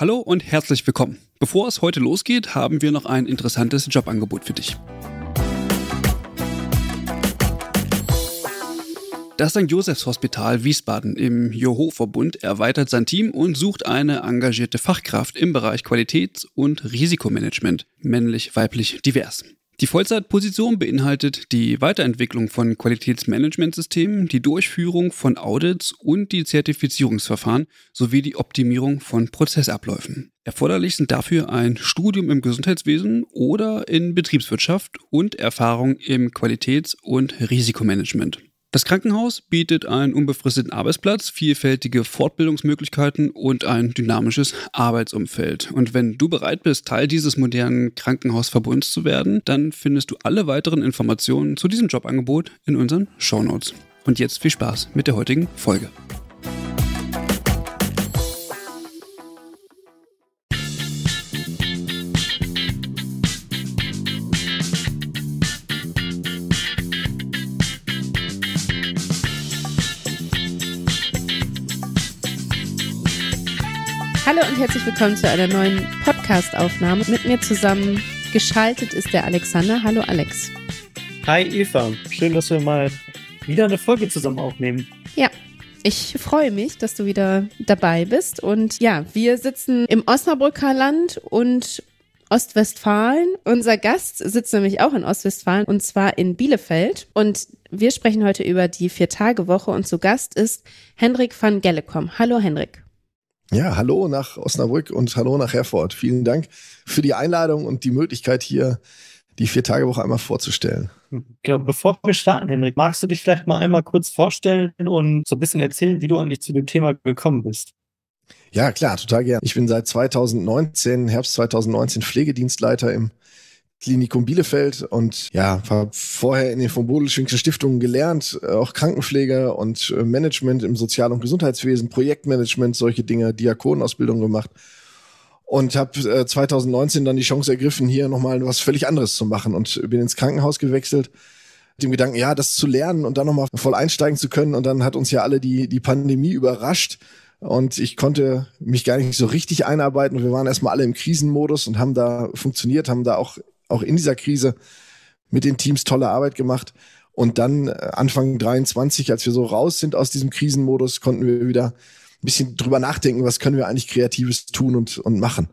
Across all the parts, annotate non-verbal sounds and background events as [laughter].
Hallo und herzlich willkommen. Bevor es heute losgeht, haben wir noch ein interessantes Jobangebot für dich. Das St. Josephs Hospital Wiesbaden im Joho-Verbund erweitert sein Team und sucht eine engagierte Fachkraft im Bereich Qualitäts- und Risikomanagement, männlich-weiblich divers. Die Vollzeitposition beinhaltet die Weiterentwicklung von Qualitätsmanagementsystemen, die Durchführung von Audits und die Zertifizierungsverfahren sowie die Optimierung von Prozessabläufen. Erforderlich sind dafür ein Studium im Gesundheitswesen oder in Betriebswirtschaft und Erfahrung im Qualitäts- und Risikomanagement. Das Krankenhaus bietet einen unbefristeten Arbeitsplatz, vielfältige Fortbildungsmöglichkeiten und ein dynamisches Arbeitsumfeld. Und wenn du bereit bist, Teil dieses modernen Krankenhausverbunds zu werden, dann findest du alle weiteren Informationen zu diesem Jobangebot in unseren Shownotes. Und jetzt viel Spaß mit der heutigen Folge. Hallo und herzlich willkommen zu einer neuen Podcast-Aufnahme. Mit mir zusammen geschaltet ist der Alexander. Hallo Alex. Hi Eva, schön, dass wir mal wieder eine Folge zusammen aufnehmen. Ja, ich freue mich, dass du wieder dabei bist. Und ja, wir sitzen im Osnabrücker Land und Ostwestfalen. Unser Gast sitzt nämlich auch in Ostwestfalen und zwar in Bielefeld. Und wir sprechen heute über die Vier-Tage-Woche und zu Gast ist Hendrik van Gellekom. Hallo Hendrik. Ja, hallo nach Osnabrück und hallo nach Herford. Vielen Dank für die Einladung und die Möglichkeit, hier die Vier-Tage-Woche einmal vorzustellen. Ja, bevor wir starten, Henrik, magst du dich vielleicht mal einmal kurz vorstellen und so ein bisschen erzählen, wie du eigentlich zu dem Thema gekommen bist? Ja, klar, total gern. Ich bin seit 2019, Herbst 2019, Pflegedienstleiter im Klinikum Bielefeld und ja, habe vorher in den von Bodelschwinkel Stiftungen gelernt, äh, auch Krankenpflege und äh, Management im Sozial- und Gesundheitswesen, Projektmanagement, solche Dinge, Diakonenausbildung gemacht und habe äh, 2019 dann die Chance ergriffen, hier nochmal was völlig anderes zu machen und bin ins Krankenhaus gewechselt dem Gedanken, ja, das zu lernen und dann nochmal voll einsteigen zu können. Und dann hat uns ja alle die, die Pandemie überrascht. Und ich konnte mich gar nicht so richtig einarbeiten. Wir waren erstmal alle im Krisenmodus und haben da funktioniert, haben da auch auch in dieser Krise mit den Teams tolle Arbeit gemacht. Und dann äh, Anfang 23, als wir so raus sind aus diesem Krisenmodus, konnten wir wieder ein bisschen drüber nachdenken, was können wir eigentlich Kreatives tun und, und machen.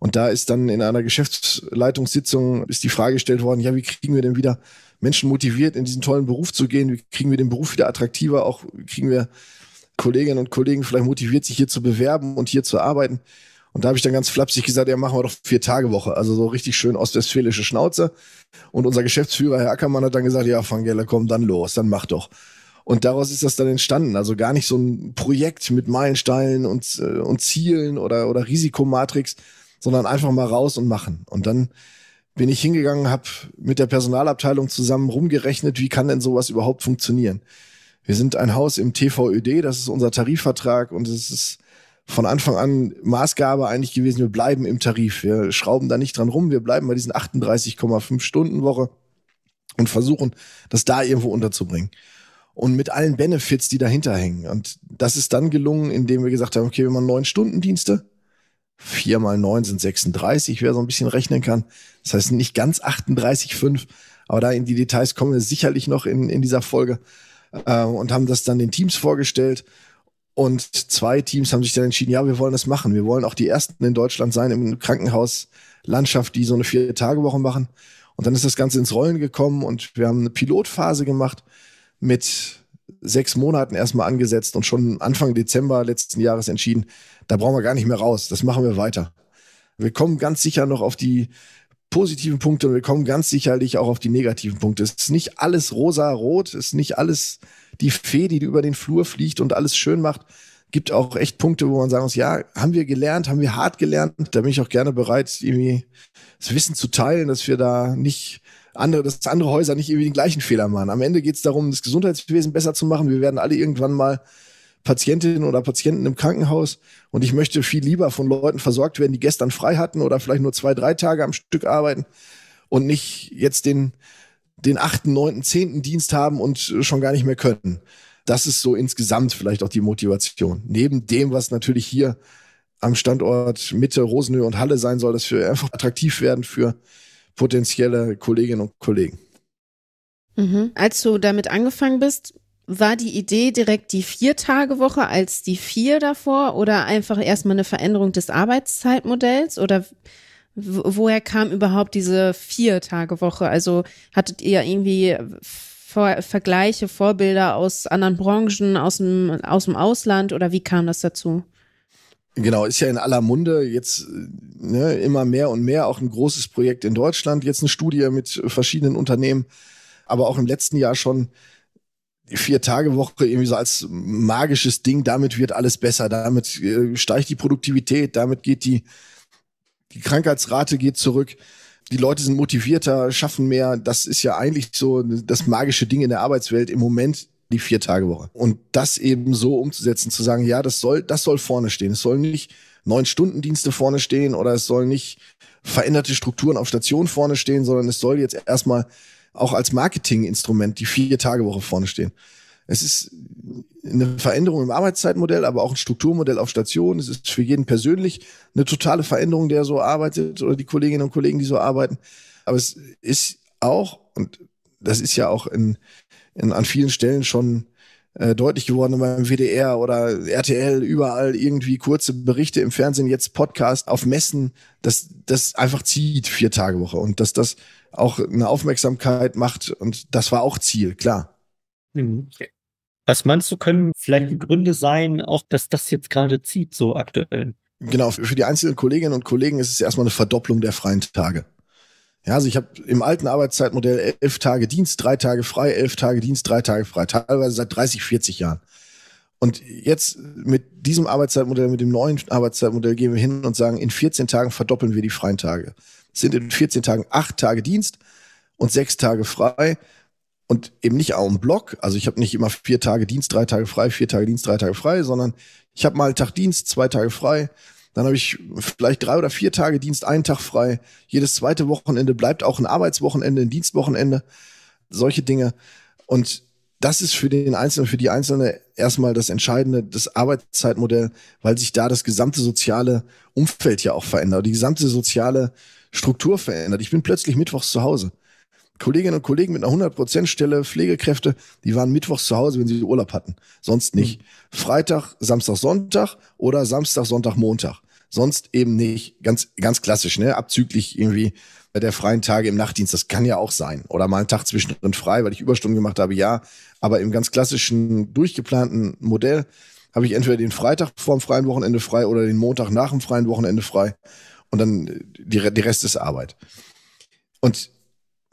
Und da ist dann in einer Geschäftsleitungssitzung ist die Frage gestellt worden, ja, wie kriegen wir denn wieder Menschen motiviert, in diesen tollen Beruf zu gehen? Wie kriegen wir den Beruf wieder attraktiver? Auch kriegen wir Kolleginnen und Kollegen vielleicht motiviert, sich hier zu bewerben und hier zu arbeiten? Und da habe ich dann ganz flapsig gesagt, ja, machen wir doch vier Tage Woche. Also so richtig schön ostwestfälische Schnauze. Und unser Geschäftsführer, Herr Ackermann, hat dann gesagt, ja, Fangela, komm, dann los, dann mach doch. Und daraus ist das dann entstanden. Also gar nicht so ein Projekt mit Meilensteinen und, äh, und Zielen oder, oder Risikomatrix, sondern einfach mal raus und machen. Und dann bin ich hingegangen, habe mit der Personalabteilung zusammen rumgerechnet, wie kann denn sowas überhaupt funktionieren. Wir sind ein Haus im TVÖD, das ist unser Tarifvertrag und es ist von Anfang an Maßgabe eigentlich gewesen, wir bleiben im Tarif. Wir schrauben da nicht dran rum, wir bleiben bei diesen 38,5 Stunden Woche und versuchen, das da irgendwo unterzubringen. Und mit allen Benefits, die dahinter hängen. Und das ist dann gelungen, indem wir gesagt haben, okay, wir machen neun Stunden Dienste. Vier mal neun sind 36, wer so ein bisschen rechnen kann. Das heißt nicht ganz 38,5, aber da in die Details kommen wir sicherlich noch in, in dieser Folge. Äh, und haben das dann den Teams vorgestellt und zwei Teams haben sich dann entschieden, ja, wir wollen das machen. Wir wollen auch die ersten in Deutschland sein im Krankenhauslandschaft, die so eine Vier-Tage-Woche machen. Und dann ist das Ganze ins Rollen gekommen und wir haben eine Pilotphase gemacht mit sechs Monaten erstmal angesetzt und schon Anfang Dezember letzten Jahres entschieden, da brauchen wir gar nicht mehr raus, das machen wir weiter. Wir kommen ganz sicher noch auf die positiven Punkte und wir kommen ganz sicherlich auch auf die negativen Punkte. Es ist nicht alles rosa-rot, es ist nicht alles die Fee, die über den Flur fliegt und alles schön macht, gibt auch echt Punkte, wo man sagen muss, ja, haben wir gelernt, haben wir hart gelernt. Da bin ich auch gerne bereit, irgendwie das Wissen zu teilen, dass wir da nicht andere, dass andere Häuser nicht irgendwie den gleichen Fehler machen. Am Ende geht es darum, das Gesundheitswesen besser zu machen. Wir werden alle irgendwann mal Patientinnen oder Patienten im Krankenhaus und ich möchte viel lieber von Leuten versorgt werden, die gestern frei hatten oder vielleicht nur zwei, drei Tage am Stück arbeiten und nicht jetzt den den achten, neunten, zehnten Dienst haben und äh, schon gar nicht mehr können. Das ist so insgesamt vielleicht auch die Motivation. Neben dem, was natürlich hier am Standort Mitte, Rosenhöhe und Halle sein soll, dass wir einfach attraktiv werden für potenzielle Kolleginnen und Kollegen. Mhm. Als du damit angefangen bist, war die Idee direkt die Vier-Tage-Woche als die vier davor oder einfach erstmal eine Veränderung des Arbeitszeitmodells oder woher kam überhaupt diese Vier-Tage-Woche? Also hattet ihr irgendwie Ver Vergleiche, Vorbilder aus anderen Branchen, aus dem, aus dem Ausland oder wie kam das dazu? Genau, ist ja in aller Munde jetzt ne, immer mehr und mehr auch ein großes Projekt in Deutschland. Jetzt eine Studie mit verschiedenen Unternehmen, aber auch im letzten Jahr schon die Vier-Tage-Woche irgendwie so als magisches Ding. Damit wird alles besser, damit äh, steigt die Produktivität, damit geht die die Krankheitsrate geht zurück, die Leute sind motivierter, schaffen mehr. Das ist ja eigentlich so das magische Ding in der Arbeitswelt im Moment die vier Tage Woche und das eben so umzusetzen, zu sagen, ja, das soll das soll vorne stehen, es sollen nicht neun Stunden Dienste vorne stehen oder es sollen nicht veränderte Strukturen auf Station vorne stehen, sondern es soll jetzt erstmal auch als Marketinginstrument die vier Tage Woche vorne stehen es ist eine Veränderung im Arbeitszeitmodell, aber auch ein Strukturmodell auf Station. Es ist für jeden persönlich eine totale Veränderung, der so arbeitet oder die Kolleginnen und Kollegen, die so arbeiten. Aber es ist auch, und das ist ja auch in, in, an vielen Stellen schon äh, deutlich geworden beim WDR oder RTL, überall irgendwie kurze Berichte im Fernsehen, jetzt Podcast auf Messen, dass das einfach zieht, vier Tage Woche und dass das auch eine Aufmerksamkeit macht und das war auch Ziel, klar. Mhm. Was meinst du, können vielleicht die Gründe sein, auch dass das jetzt gerade zieht, so aktuell? Genau, für die einzelnen Kolleginnen und Kollegen ist es erstmal eine Verdopplung der freien Tage. Ja, also ich habe im alten Arbeitszeitmodell elf Tage Dienst, drei Tage frei, elf Tage Dienst, drei Tage frei, teilweise seit 30, 40 Jahren. Und jetzt mit diesem Arbeitszeitmodell, mit dem neuen Arbeitszeitmodell gehen wir hin und sagen, in 14 Tagen verdoppeln wir die freien Tage. Es sind in 14 Tagen acht Tage Dienst und sechs Tage frei und eben nicht auch im bloc. Also ich habe nicht immer vier Tage Dienst, drei Tage frei, vier Tage Dienst, drei Tage frei, sondern ich habe mal einen Tag Dienst, zwei Tage frei. Dann habe ich vielleicht drei oder vier Tage Dienst, einen Tag frei. Jedes zweite Wochenende bleibt auch ein Arbeitswochenende, ein Dienstwochenende, solche Dinge. Und das ist für den Einzelnen, für die Einzelne erstmal das Entscheidende, das Arbeitszeitmodell, weil sich da das gesamte soziale Umfeld ja auch verändert, die gesamte soziale Struktur verändert. Ich bin plötzlich mittwochs zu Hause. Kolleginnen und Kollegen mit einer 100%-Stelle, Pflegekräfte, die waren mittwochs zu Hause, wenn sie Urlaub hatten. Sonst nicht. Mhm. Freitag, Samstag, Sonntag oder Samstag, Sonntag, Montag. Sonst eben nicht. Ganz, ganz klassisch, ne? Abzüglich irgendwie der freien Tage im Nachtdienst. Das kann ja auch sein. Oder mal einen Tag zwischendrin frei, weil ich Überstunden gemacht habe, ja. Aber im ganz klassischen, durchgeplanten Modell habe ich entweder den Freitag vorm freien Wochenende frei oder den Montag nach dem freien Wochenende frei. Und dann äh, die, die Rest ist Arbeit. Und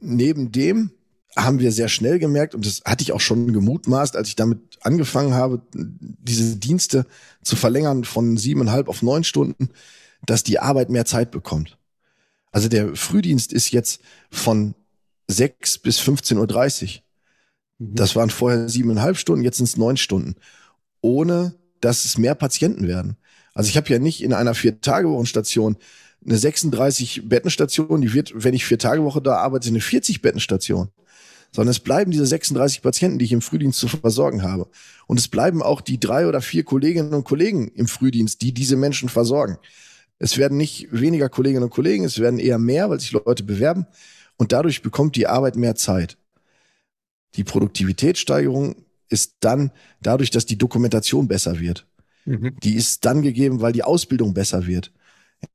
neben dem haben wir sehr schnell gemerkt, und das hatte ich auch schon gemutmaßt, als ich damit angefangen habe, diese Dienste zu verlängern von siebeneinhalb auf neun Stunden, dass die Arbeit mehr Zeit bekommt. Also der Frühdienst ist jetzt von sechs bis 15.30 Uhr. Mhm. Das waren vorher siebeneinhalb Stunden, jetzt sind es neun Stunden. Ohne, dass es mehr Patienten werden. Also ich habe ja nicht in einer Vier-Tage-Wochenstation eine 36-Bettenstation, die wird, wenn ich vier Tage Woche da arbeite, eine 40-Bettenstation. Sondern es bleiben diese 36 Patienten, die ich im Frühdienst zu versorgen habe. Und es bleiben auch die drei oder vier Kolleginnen und Kollegen im Frühdienst, die diese Menschen versorgen. Es werden nicht weniger Kolleginnen und Kollegen, es werden eher mehr, weil sich Leute bewerben. Und dadurch bekommt die Arbeit mehr Zeit. Die Produktivitätssteigerung ist dann dadurch, dass die Dokumentation besser wird. Mhm. Die ist dann gegeben, weil die Ausbildung besser wird.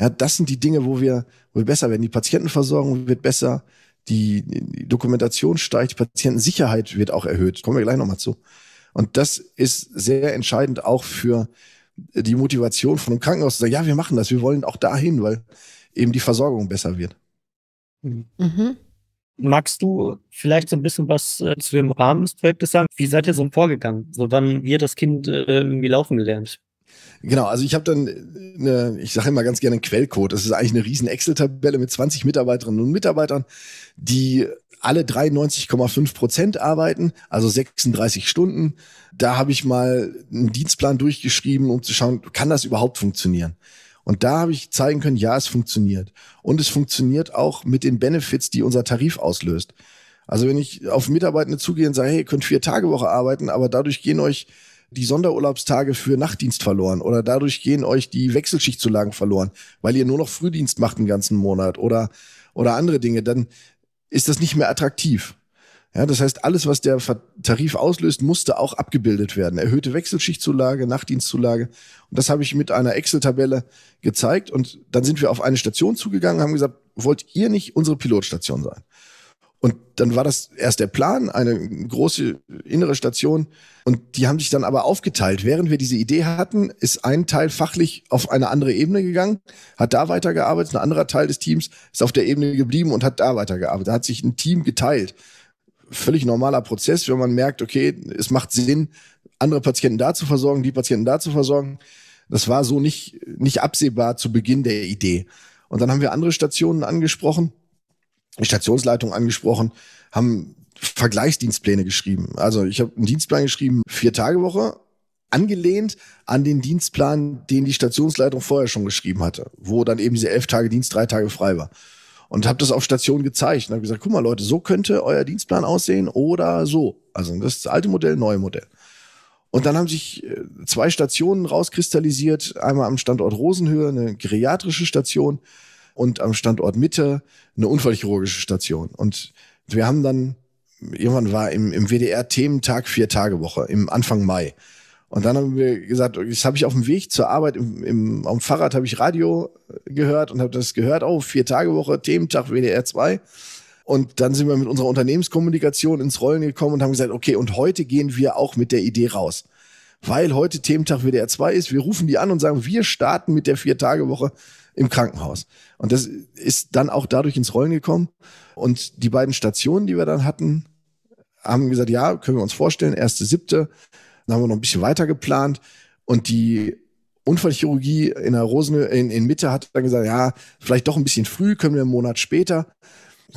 Ja, das sind die Dinge, wo wir, wo wir besser werden. Die Patientenversorgung wird besser, die, die Dokumentation steigt, die Patientensicherheit wird auch erhöht. Kommen wir gleich nochmal zu. Und das ist sehr entscheidend auch für die Motivation von einem Krankenhaus zu sagen, ja, wir machen das, wir wollen auch dahin, weil eben die Versorgung besser wird. Mhm. mhm. Magst du vielleicht so ein bisschen was äh, zu dem Rahmen des Projektes sagen? Wie seid ihr so vorgegangen? So wann ihr das Kind äh, irgendwie laufen gelernt? Genau, also ich habe dann, äh, eine, ich sage immer ganz gerne einen Quellcode. Das ist eigentlich eine riesen Excel-Tabelle mit 20 Mitarbeiterinnen und Mitarbeitern, die alle 93,5 Prozent arbeiten, also 36 Stunden. Da habe ich mal einen Dienstplan durchgeschrieben, um zu schauen, kann das überhaupt funktionieren? Und da habe ich zeigen können, ja, es funktioniert. Und es funktioniert auch mit den Benefits, die unser Tarif auslöst. Also wenn ich auf Mitarbeitende zugehe und sage, hey, ihr könnt vier Tage Woche arbeiten, aber dadurch gehen euch die Sonderurlaubstage für Nachtdienst verloren oder dadurch gehen euch die Wechselschichtzulagen verloren, weil ihr nur noch Frühdienst macht den ganzen Monat oder, oder andere Dinge, dann ist das nicht mehr attraktiv. Ja, das heißt, alles, was der Tarif auslöst, musste auch abgebildet werden. Erhöhte Wechselschichtzulage, Nachtdienstzulage. Und das habe ich mit einer Excel-Tabelle gezeigt. Und dann sind wir auf eine Station zugegangen, haben gesagt, wollt ihr nicht unsere Pilotstation sein? Und dann war das erst der Plan, eine große innere Station. Und die haben sich dann aber aufgeteilt. Während wir diese Idee hatten, ist ein Teil fachlich auf eine andere Ebene gegangen, hat da weitergearbeitet. Ein anderer Teil des Teams ist auf der Ebene geblieben und hat da weitergearbeitet. Da hat sich ein Team geteilt. Völlig normaler Prozess, wenn man merkt, okay, es macht Sinn, andere Patienten da zu versorgen, die Patienten da zu versorgen. Das war so nicht, nicht absehbar zu Beginn der Idee. Und dann haben wir andere Stationen angesprochen Stationsleitung angesprochen, haben Vergleichsdienstpläne geschrieben. Also ich habe einen Dienstplan geschrieben, vier Tage Woche, angelehnt an den Dienstplan, den die Stationsleitung vorher schon geschrieben hatte, wo dann eben diese elf Tage Dienst, drei Tage frei war. Und habe das auf Station gezeigt und habe gesagt, guck mal Leute, so könnte euer Dienstplan aussehen oder so. Also das, das alte Modell, neue Modell. Und dann haben sich äh, zwei Stationen rauskristallisiert. Einmal am Standort Rosenhöhe, eine geriatrische Station, und am Standort Mitte eine unfallchirurgische Station. Und wir haben dann, irgendwann war im, im WDR Thementag vier Tage Woche, im Anfang Mai. Und dann haben wir gesagt, das habe ich auf dem Weg zur Arbeit, im, im, am Fahrrad habe ich Radio gehört und habe das gehört, oh, vier Tage Woche, Thementag WDR 2. Und dann sind wir mit unserer Unternehmenskommunikation ins Rollen gekommen und haben gesagt, okay, und heute gehen wir auch mit der Idee raus. Weil heute Thementag WDR 2 ist, wir rufen die an und sagen, wir starten mit der Vier-Tage-Woche im Krankenhaus. Und das ist dann auch dadurch ins Rollen gekommen. Und die beiden Stationen, die wir dann hatten, haben gesagt, ja, können wir uns vorstellen, erste, siebte. Dann haben wir noch ein bisschen weiter geplant. Und die Unfallchirurgie in der Rosen in, in Mitte hat dann gesagt, ja, vielleicht doch ein bisschen früh, können wir einen Monat später.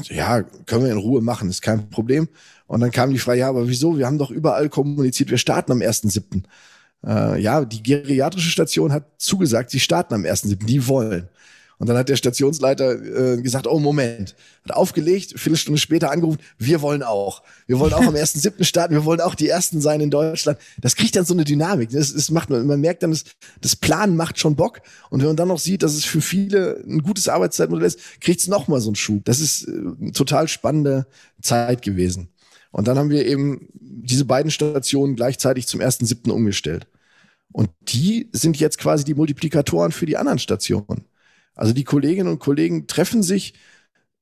Ja, können wir in Ruhe machen, ist kein Problem. Und dann kam die Frage, ja, aber wieso? Wir haben doch überall kommuniziert, wir starten am 1.7 äh, ja, die geriatrische Station hat zugesagt, sie starten am 1.7., die wollen. Und dann hat der Stationsleiter äh, gesagt, oh Moment, hat aufgelegt, viele Stunden später angerufen, wir wollen auch. Wir wollen auch am 1.7. [laughs] starten, wir wollen auch die Ersten sein in Deutschland. Das kriegt dann so eine Dynamik. Ne? Das, das macht man, man merkt dann, das, das Planen macht schon Bock. Und wenn man dann noch sieht, dass es für viele ein gutes Arbeitszeitmodell ist, kriegt es nochmal so einen Schub. Das ist äh, total spannende Zeit gewesen. Und dann haben wir eben diese beiden Stationen gleichzeitig zum 1.7. umgestellt. Und die sind jetzt quasi die Multiplikatoren für die anderen Stationen. Also die Kolleginnen und Kollegen treffen sich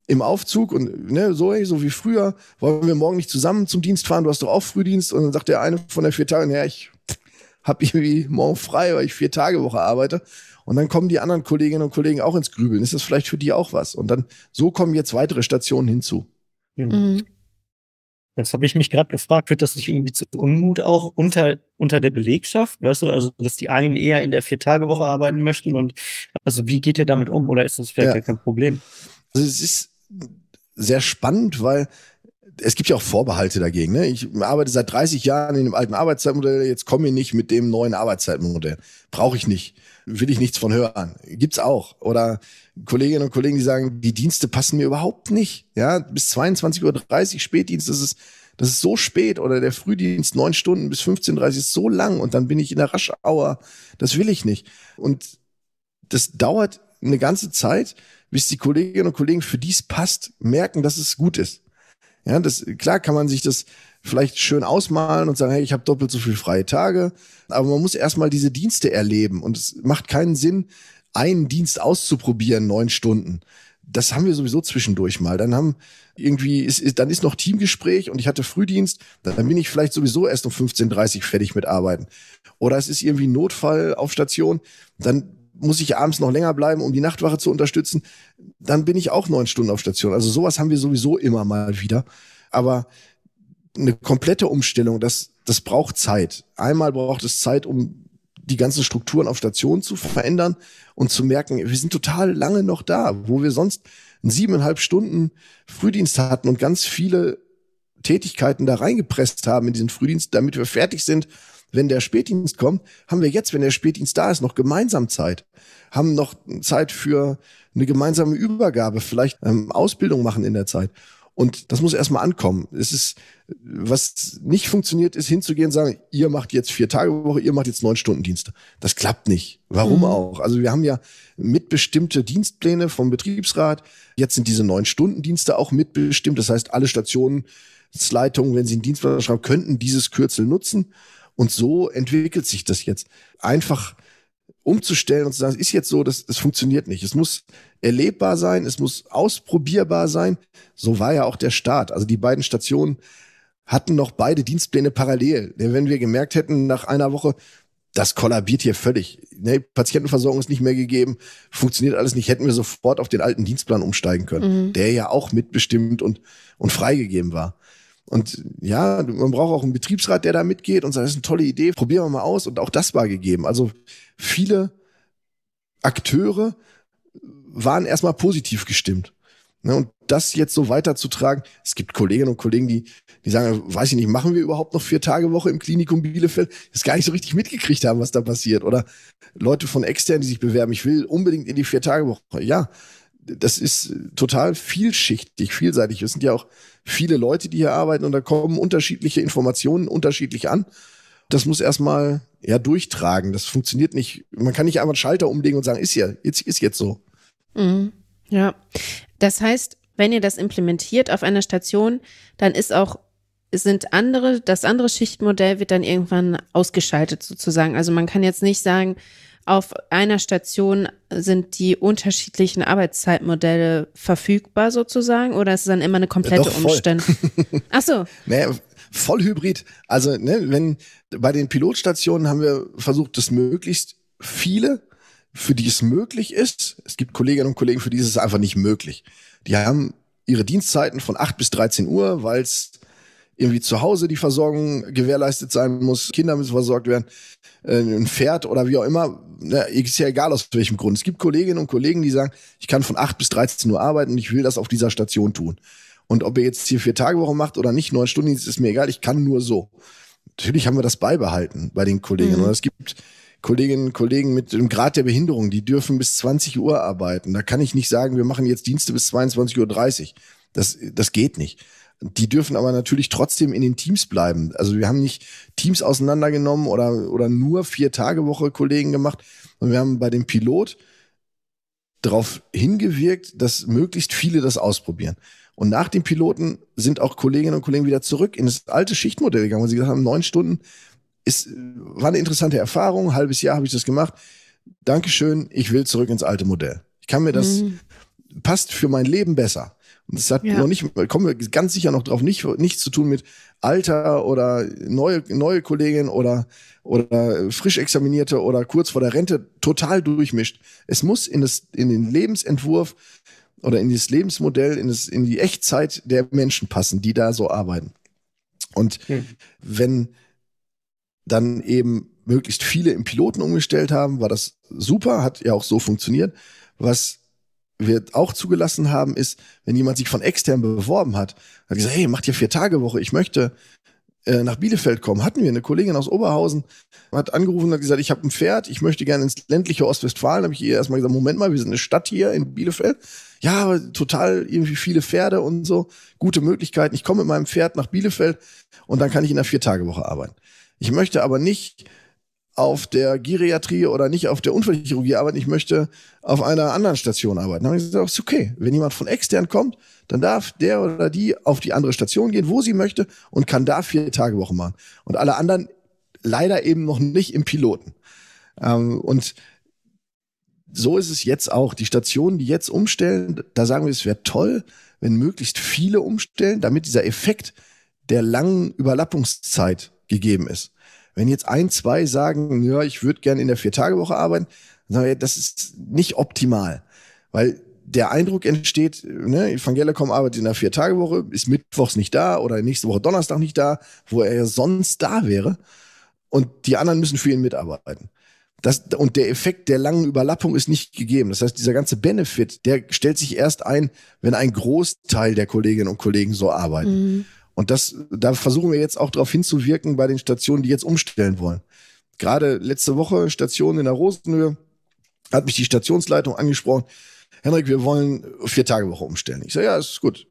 im Aufzug und ne, so, so wie früher, wollen wir morgen nicht zusammen zum Dienst fahren, du hast doch auch Frühdienst. Und dann sagt der eine von der vier Tage, naja, ich habe irgendwie morgen frei, weil ich vier Tage Woche arbeite. Und dann kommen die anderen Kolleginnen und Kollegen auch ins Grübeln. Ist das vielleicht für die auch was? Und dann so kommen jetzt weitere Stationen hinzu. Genau. Mhm. Das habe ich mich gerade gefragt, wird das nicht irgendwie zu Unmut auch unter unter der Belegschaft? Weißt du, also dass die einen eher in der Viertagewoche arbeiten möchten und also wie geht ihr damit um oder ist das vielleicht ja. kein Problem? Also es ist sehr spannend, weil es gibt ja auch Vorbehalte dagegen. Ne? Ich arbeite seit 30 Jahren in dem alten Arbeitszeitmodell, jetzt komme ich nicht mit dem neuen Arbeitszeitmodell. Brauche ich nicht, will ich nichts von hören. Gibt's auch. Oder Kolleginnen und Kollegen, die sagen, die Dienste passen mir überhaupt nicht. Ja, bis 22.30 Uhr Spätdienst, das ist das ist so spät oder der Frühdienst neun Stunden bis 15.30 ist so lang und dann bin ich in der Raschauer. Das will ich nicht. Und das dauert eine ganze Zeit, bis die Kolleginnen und Kollegen, für die es passt, merken, dass es gut ist. Ja, das, klar kann man sich das vielleicht schön ausmalen und sagen, hey, ich habe doppelt so viel freie Tage. Aber man muss erstmal diese Dienste erleben. Und es macht keinen Sinn, einen Dienst auszuprobieren, neun Stunden das haben wir sowieso zwischendurch mal. Dann haben irgendwie, ist, ist, dann ist noch Teamgespräch und ich hatte Frühdienst, dann bin ich vielleicht sowieso erst um 15.30 Uhr fertig mit Arbeiten. Oder es ist irgendwie Notfall auf Station, dann muss ich abends noch länger bleiben, um die Nachtwache zu unterstützen. Dann bin ich auch neun Stunden auf Station. Also sowas haben wir sowieso immer mal wieder. Aber eine komplette Umstellung, das, das braucht Zeit. Einmal braucht es Zeit, um die ganzen Strukturen auf Stationen zu verändern und zu merken, wir sind total lange noch da, wo wir sonst siebeneinhalb Stunden Frühdienst hatten und ganz viele Tätigkeiten da reingepresst haben in diesen Frühdienst, damit wir fertig sind, wenn der Spätdienst kommt, haben wir jetzt, wenn der Spätdienst da ist, noch gemeinsam Zeit, haben noch Zeit für eine gemeinsame Übergabe, vielleicht ähm, Ausbildung machen in der Zeit. Und das muss erstmal ankommen. Es ist, was nicht funktioniert, ist hinzugehen und sagen, ihr macht jetzt vier Tage Woche, ihr macht jetzt neun Stunden Dienste. Das klappt nicht. Warum mhm. auch? Also wir haben ja mitbestimmte Dienstpläne vom Betriebsrat. Jetzt sind diese neun Stunden Dienste auch mitbestimmt. Das heißt, alle Stationsleitungen, wenn sie einen Dienstplan schreiben, könnten dieses Kürzel nutzen. Und so entwickelt sich das jetzt. Einfach umzustellen und zu sagen, es ist jetzt so, das, das funktioniert nicht. Es muss erlebbar sein, es muss ausprobierbar sein. So war ja auch der Start. Also die beiden Stationen hatten noch beide Dienstpläne parallel. wenn wir gemerkt hätten, nach einer Woche, das kollabiert hier völlig. Nee, Patientenversorgung ist nicht mehr gegeben, funktioniert alles nicht, hätten wir sofort auf den alten Dienstplan umsteigen können, mhm. der ja auch mitbestimmt und, und freigegeben war. Und ja, man braucht auch einen Betriebsrat, der da mitgeht und sagt, das ist eine tolle Idee, probieren wir mal aus. Und auch das war gegeben. Also viele Akteure waren erstmal positiv gestimmt. Ne, und das jetzt so weiterzutragen, es gibt Kolleginnen und Kollegen, die, die sagen, weiß ich nicht, machen wir überhaupt noch vier Tage Woche im Klinikum Bielefeld, das gar nicht so richtig mitgekriegt haben, was da passiert. Oder Leute von extern, die sich bewerben, ich will unbedingt in die vier Tage Woche. Ja, das ist total vielschichtig, vielseitig. Es sind ja auch viele Leute, die hier arbeiten und da kommen unterschiedliche Informationen unterschiedlich an. Das muss erstmal ja durchtragen. Das funktioniert nicht. Man kann nicht einfach einen Schalter umlegen und sagen, ist ja, jetzt ist jetzt so. Mhm. Ja. Das heißt, wenn ihr das implementiert auf einer Station, dann ist auch sind andere, das andere Schichtmodell wird dann irgendwann ausgeschaltet sozusagen. Also man kann jetzt nicht sagen, auf einer Station sind die unterschiedlichen Arbeitszeitmodelle verfügbar sozusagen oder ist es dann immer eine komplette ja, Umstellung? [laughs] Ach so. Naja, voll Hybrid. Also, ne, wenn bei den Pilotstationen haben wir versucht, dass möglichst viele, für die es möglich ist. Es gibt Kolleginnen und Kollegen, für die ist es einfach nicht möglich. Die haben ihre Dienstzeiten von 8 bis 13 Uhr, weil es irgendwie zu Hause die Versorgung gewährleistet sein muss, Kinder müssen versorgt werden, äh, ein Pferd oder wie auch immer, ne, ist ja egal aus welchem Grund. Es gibt Kolleginnen und Kollegen, die sagen, ich kann von 8 bis 13 Uhr arbeiten und ich will das auf dieser Station tun. Und ob ihr jetzt hier vier Tage Woche macht oder nicht, neun Stunden, ist mir egal, ich kann nur so. Natürlich haben wir das beibehalten bei den Kolleginnen. Mhm. Und es gibt Kolleginnen und Kollegen mit dem Grad der Behinderung, die dürfen bis 20 Uhr arbeiten. Da kann ich nicht sagen, wir machen jetzt Dienste bis 22.30 Uhr. Das, das geht nicht. Die dürfen aber natürlich trotzdem in den Teams bleiben. Also wir haben nicht Teams auseinandergenommen oder, oder nur vier Tage Woche Kollegen gemacht. Und wir haben bei dem Pilot darauf hingewirkt, dass möglichst viele das ausprobieren. Und nach dem Piloten sind auch Kolleginnen und Kollegen wieder zurück in das alte Schichtmodell gegangen, wo sie gesagt haben, neun Stunden ist, war eine interessante Erfahrung, ein halbes Jahr habe ich das gemacht. Dankeschön, ich will zurück ins alte Modell. Ich kann mir das, mhm. passt für mein Leben besser. Das hat ja. noch nicht, kommen wir ganz sicher noch drauf, nicht, nichts zu tun mit Alter oder neue, neue Kollegin oder, oder frisch examinierte oder kurz vor der Rente total durchmischt. Es muss in, das, in den Lebensentwurf oder in das Lebensmodell, in, das, in die Echtzeit der Menschen passen, die da so arbeiten. Und hm. wenn dann eben möglichst viele im Piloten umgestellt haben, war das super, hat ja auch so funktioniert. Was wir auch zugelassen haben, ist, wenn jemand sich von extern beworben hat, hat gesagt, hey, macht ihr vier Tage Woche, ich möchte äh, nach Bielefeld kommen. Hatten wir eine Kollegin aus Oberhausen, hat angerufen und hat gesagt, ich habe ein Pferd, ich möchte gerne ins ländliche Ostwestfalen. Da habe ich ihr erstmal gesagt, Moment mal, wir sind eine Stadt hier in Bielefeld. Ja, total irgendwie viele Pferde und so, gute Möglichkeiten. Ich komme mit meinem Pferd nach Bielefeld und dann kann ich in der Vier-Tage-Woche arbeiten. Ich möchte aber nicht auf der Geriatrie oder nicht auf der Unfallchirurgie arbeiten, ich möchte auf einer anderen Station arbeiten. Dann habe ich gesagt, ist okay. Wenn jemand von extern kommt, dann darf der oder die auf die andere Station gehen, wo sie möchte und kann da vier Tage Woche machen. Und alle anderen leider eben noch nicht im Piloten. Ähm, und so ist es jetzt auch. Die Stationen, die jetzt umstellen, da sagen wir, es wäre toll, wenn möglichst viele umstellen, damit dieser Effekt der langen Überlappungszeit gegeben ist. Wenn jetzt ein, zwei sagen, ja, ich würde gerne in der Vier-Tage-Woche arbeiten, dann sage ich, das ist nicht optimal. Weil der Eindruck entsteht, ne, Evangelikum arbeitet in der Vier-Tage-Woche, ist mittwochs nicht da oder nächste Woche Donnerstag nicht da, wo er ja sonst da wäre. Und die anderen müssen für ihn mitarbeiten. Das, und der Effekt der langen Überlappung ist nicht gegeben. Das heißt, dieser ganze Benefit, der stellt sich erst ein, wenn ein Großteil der Kolleginnen und Kollegen so arbeiten. Mhm. Und das, da versuchen wir jetzt auch darauf hinzuwirken bei den Stationen, die jetzt umstellen wollen. Gerade letzte Woche, Station in der Rosenhöhe, hat mich die Stationsleitung angesprochen. Henrik, wir wollen vier Tage Woche umstellen. Ich sage, ja, ist gut.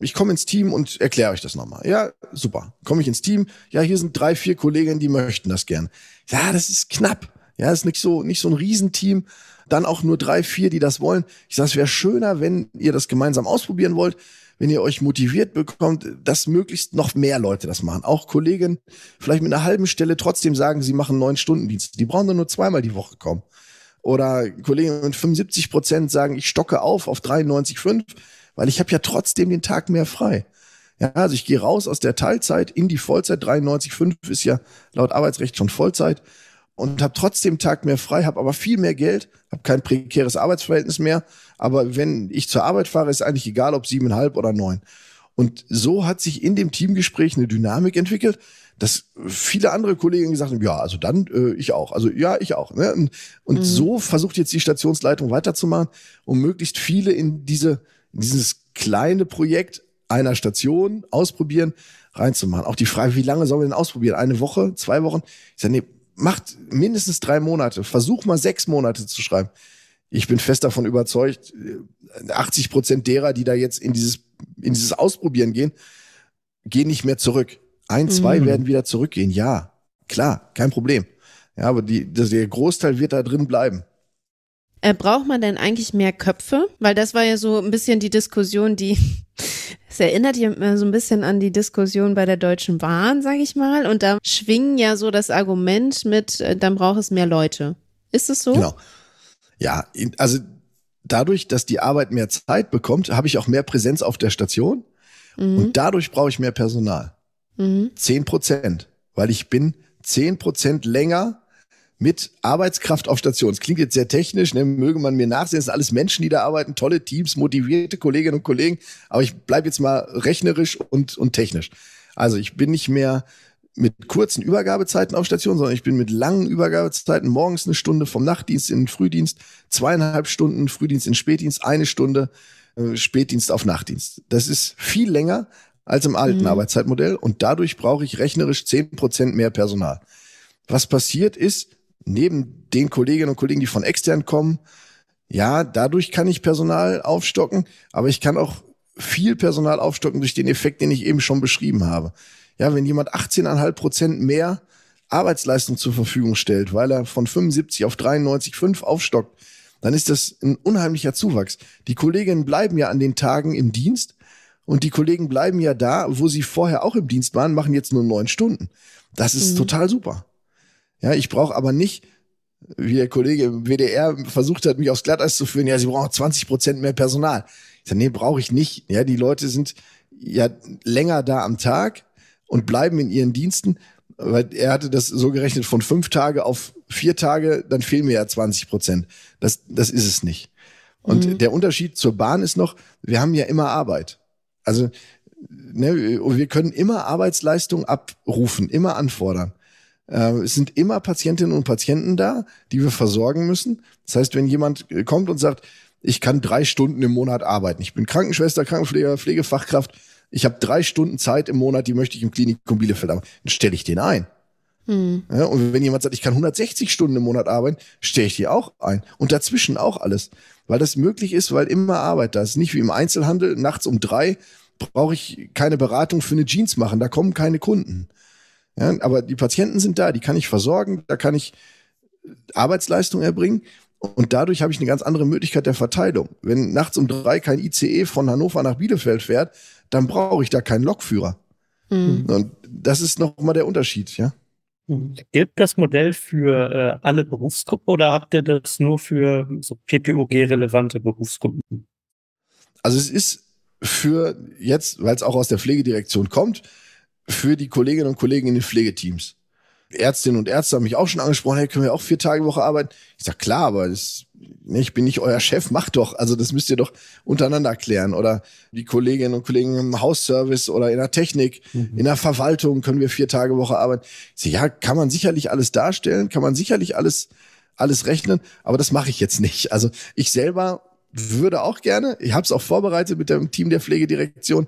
Ich komme ins Team und erkläre euch das nochmal. Ja, super. Komme ich ins Team. Ja, hier sind drei, vier Kolleginnen, die möchten das gerne. Ja, das ist knapp. Ja, ist nicht so, nicht so ein Riesenteam. Dann auch nur drei, vier, die das wollen. Ich sage, es wäre schöner, wenn ihr das gemeinsam ausprobieren wollt wenn ihr euch motiviert bekommt, dass möglichst noch mehr Leute das machen. Auch Kollegen vielleicht mit einer halben Stelle trotzdem sagen, sie machen neun Stunden Dienst. Die brauchen dann nur zweimal die Woche kommen. Oder Kollegen mit 75 Prozent sagen, ich stocke auf auf 93,5, weil ich habe ja trotzdem den Tag mehr frei. Ja, also ich gehe raus aus der Teilzeit in die Vollzeit. 93,5 ist ja laut Arbeitsrecht schon Vollzeit und habe trotzdem Tag mehr frei, habe aber viel mehr Geld, habe kein prekäres Arbeitsverhältnis mehr. Aber wenn ich zur Arbeit fahre, ist eigentlich egal, ob siebeneinhalb oder neun. Und so hat sich in dem Teamgespräch eine Dynamik entwickelt, dass viele andere Kollegen gesagt haben, ja, also dann äh, ich auch. Also ja, ich auch. Ne? Und, und mhm. so versucht jetzt die Stationsleitung weiterzumachen, um möglichst viele in diese, in dieses kleine Projekt einer Station ausprobieren, reinzumachen. Auch die Frage, wie lange sollen wir denn ausprobieren? Eine Woche, zwei Wochen? Ich sage, nee, macht mindestens drei Monate, versuch mal sechs Monate zu schreiben. Ich bin fest davon überzeugt, 80 äh, Prozent derer, die da jetzt in dieses, in dieses Ausprobieren gehen, gehen nicht mehr zurück. Ein, zwei mhm. werden wieder zurückgehen, ja, klar, kein Problem. Ja, aber die, der Großteil wird da drin bleiben. Äh, braucht man denn eigentlich mehr Köpfe? Weil das war ja so ein bisschen die Diskussion, die [laughs] es erinnert ja so ein bisschen an die Diskussion bei der Deutschen Bahn, sage ich mal. Und da schwingen ja so das Argument mit, äh, dann braucht es mehr Leute. Ist es so? Genau. Ja, also dadurch, dass die Arbeit mehr Zeit bekommt, habe ich auch mehr Präsenz auf der Station. Mhm. Und dadurch brauche ich mehr Personal. Mhm. Zehn mhm. Prozent, weil ich bin zehn Prozent länger mit Arbeitskraft auf Station. Das klingt jetzt sehr technisch, ne? möge man mir nachsehen. es sind alles Menschen, die da arbeiten, tolle Teams, motivierte Kolleginnen und Kollegen. Aber ich bleibe jetzt mal rechnerisch und, und technisch. Also ich bin nicht mehr mit kurzen Übergabezeiten auf Station, sondern ich bin mit langen Übergabezeiten, morgens eine Stunde vom Nachtdienst in den Frühdienst, zweieinhalb Stunden Frühdienst in Spätdienst, eine Stunde äh, Spätdienst auf Nachtdienst. Das ist viel länger als im alten mhm. Arbeitszeitmodell und dadurch brauche ich rechnerisch 10% mehr Personal. Was passiert ist, neben den Kolleginnen und Kollegen, die von extern kommen, ja, dadurch kann ich Personal aufstocken, aber ich kann auch viel Personal aufstocken durch den Effekt, den ich eben schon beschrieben habe. Ja, wenn jemand 18,5 Prozent mehr Arbeitsleistung zur Verfügung stellt, weil er von 75 auf 93,5 aufstockt, dann ist das ein unheimlicher Zuwachs. Die Kolleginnen bleiben ja an den Tagen im Dienst und die Kollegen bleiben ja da, wo sie vorher auch im Dienst waren, machen jetzt nur neun Stunden. Das ist mhm. total super. Ja, ich brauche aber nicht, wie der Kollege im WDR versucht hat, mich aufs Glatteis zu führen, ja, sie brauchen 20 Prozent mehr Personal. Ich sage, nee, brauche ich nicht. Ja, die Leute sind ja länger da am Tag und bleiben in ihren Diensten. Weil er hatte das so gerechnet von fünf Tage auf vier Tage, dann fehlen mir ja 20 Prozent. Das, das ist es nicht. Und mhm. der Unterschied zur Bahn ist noch, wir haben ja immer Arbeit. Also ne, wir können immer Arbeitsleistung abrufen, immer anfordern. Äh, es sind immer Patientinnen und Patienten da, die wir versorgen müssen. Das heißt, wenn jemand äh, kommt und sagt, ich kann drei Stunden im Monat arbeiten, ich bin Krankenschwester, Krankenpfleger, Pflegefachkraft, ich habe drei Stunden Zeit im Monat, die möchte ich im Klinikum Bielefeld haben, dann stelle ich den ein. Hm. Ja, und wenn jemand sagt, ich kann 160 Stunden im Monat arbeiten, stelle ich die auch ein. Und dazwischen auch alles. Weil das möglich ist, weil immer Arbeit da ist. Nicht wie im Einzelhandel, nachts um drei brauche ich keine Beratung für eine Jeans machen, da kommen keine Kunden. Ja, aber die Patienten sind da, die kann ich versorgen, da kann ich äh, Arbeitsleistung erbringen. Und dadurch habe ich eine ganz andere Möglichkeit der Verteilung. Wenn nachts um drei kein ICE von Hannover nach Bielefeld fährt, dann brauche ich da keinen Lokführer. Mhm. Und das ist nochmal der Unterschied, ja. Gilt das Modell für äh, alle Berufsgruppen oder habt ihr das nur für so PPOG-relevante Berufsgruppen? Also es ist für jetzt, weil es auch aus der Pflegedirektion kommt, für die Kolleginnen und Kollegen in den Pflegeteams. Ärztinnen und Ärzte haben mich auch schon angesprochen, hey, können wir auch vier Tage Woche arbeiten? Ich sag, klar, aber das, ne, ich bin nicht euer Chef, macht doch. Also das müsst ihr doch untereinander klären. Oder die Kolleginnen und Kollegen im Hausservice oder in der Technik, mhm. in der Verwaltung können wir vier Tage Woche arbeiten. Ich sag, ja, kann man sicherlich alles darstellen, kann man sicherlich alles, alles rechnen, aber das mache ich jetzt nicht. Also ich selber würde auch gerne, ich habe es auch vorbereitet mit dem Team der Pflegedirektion,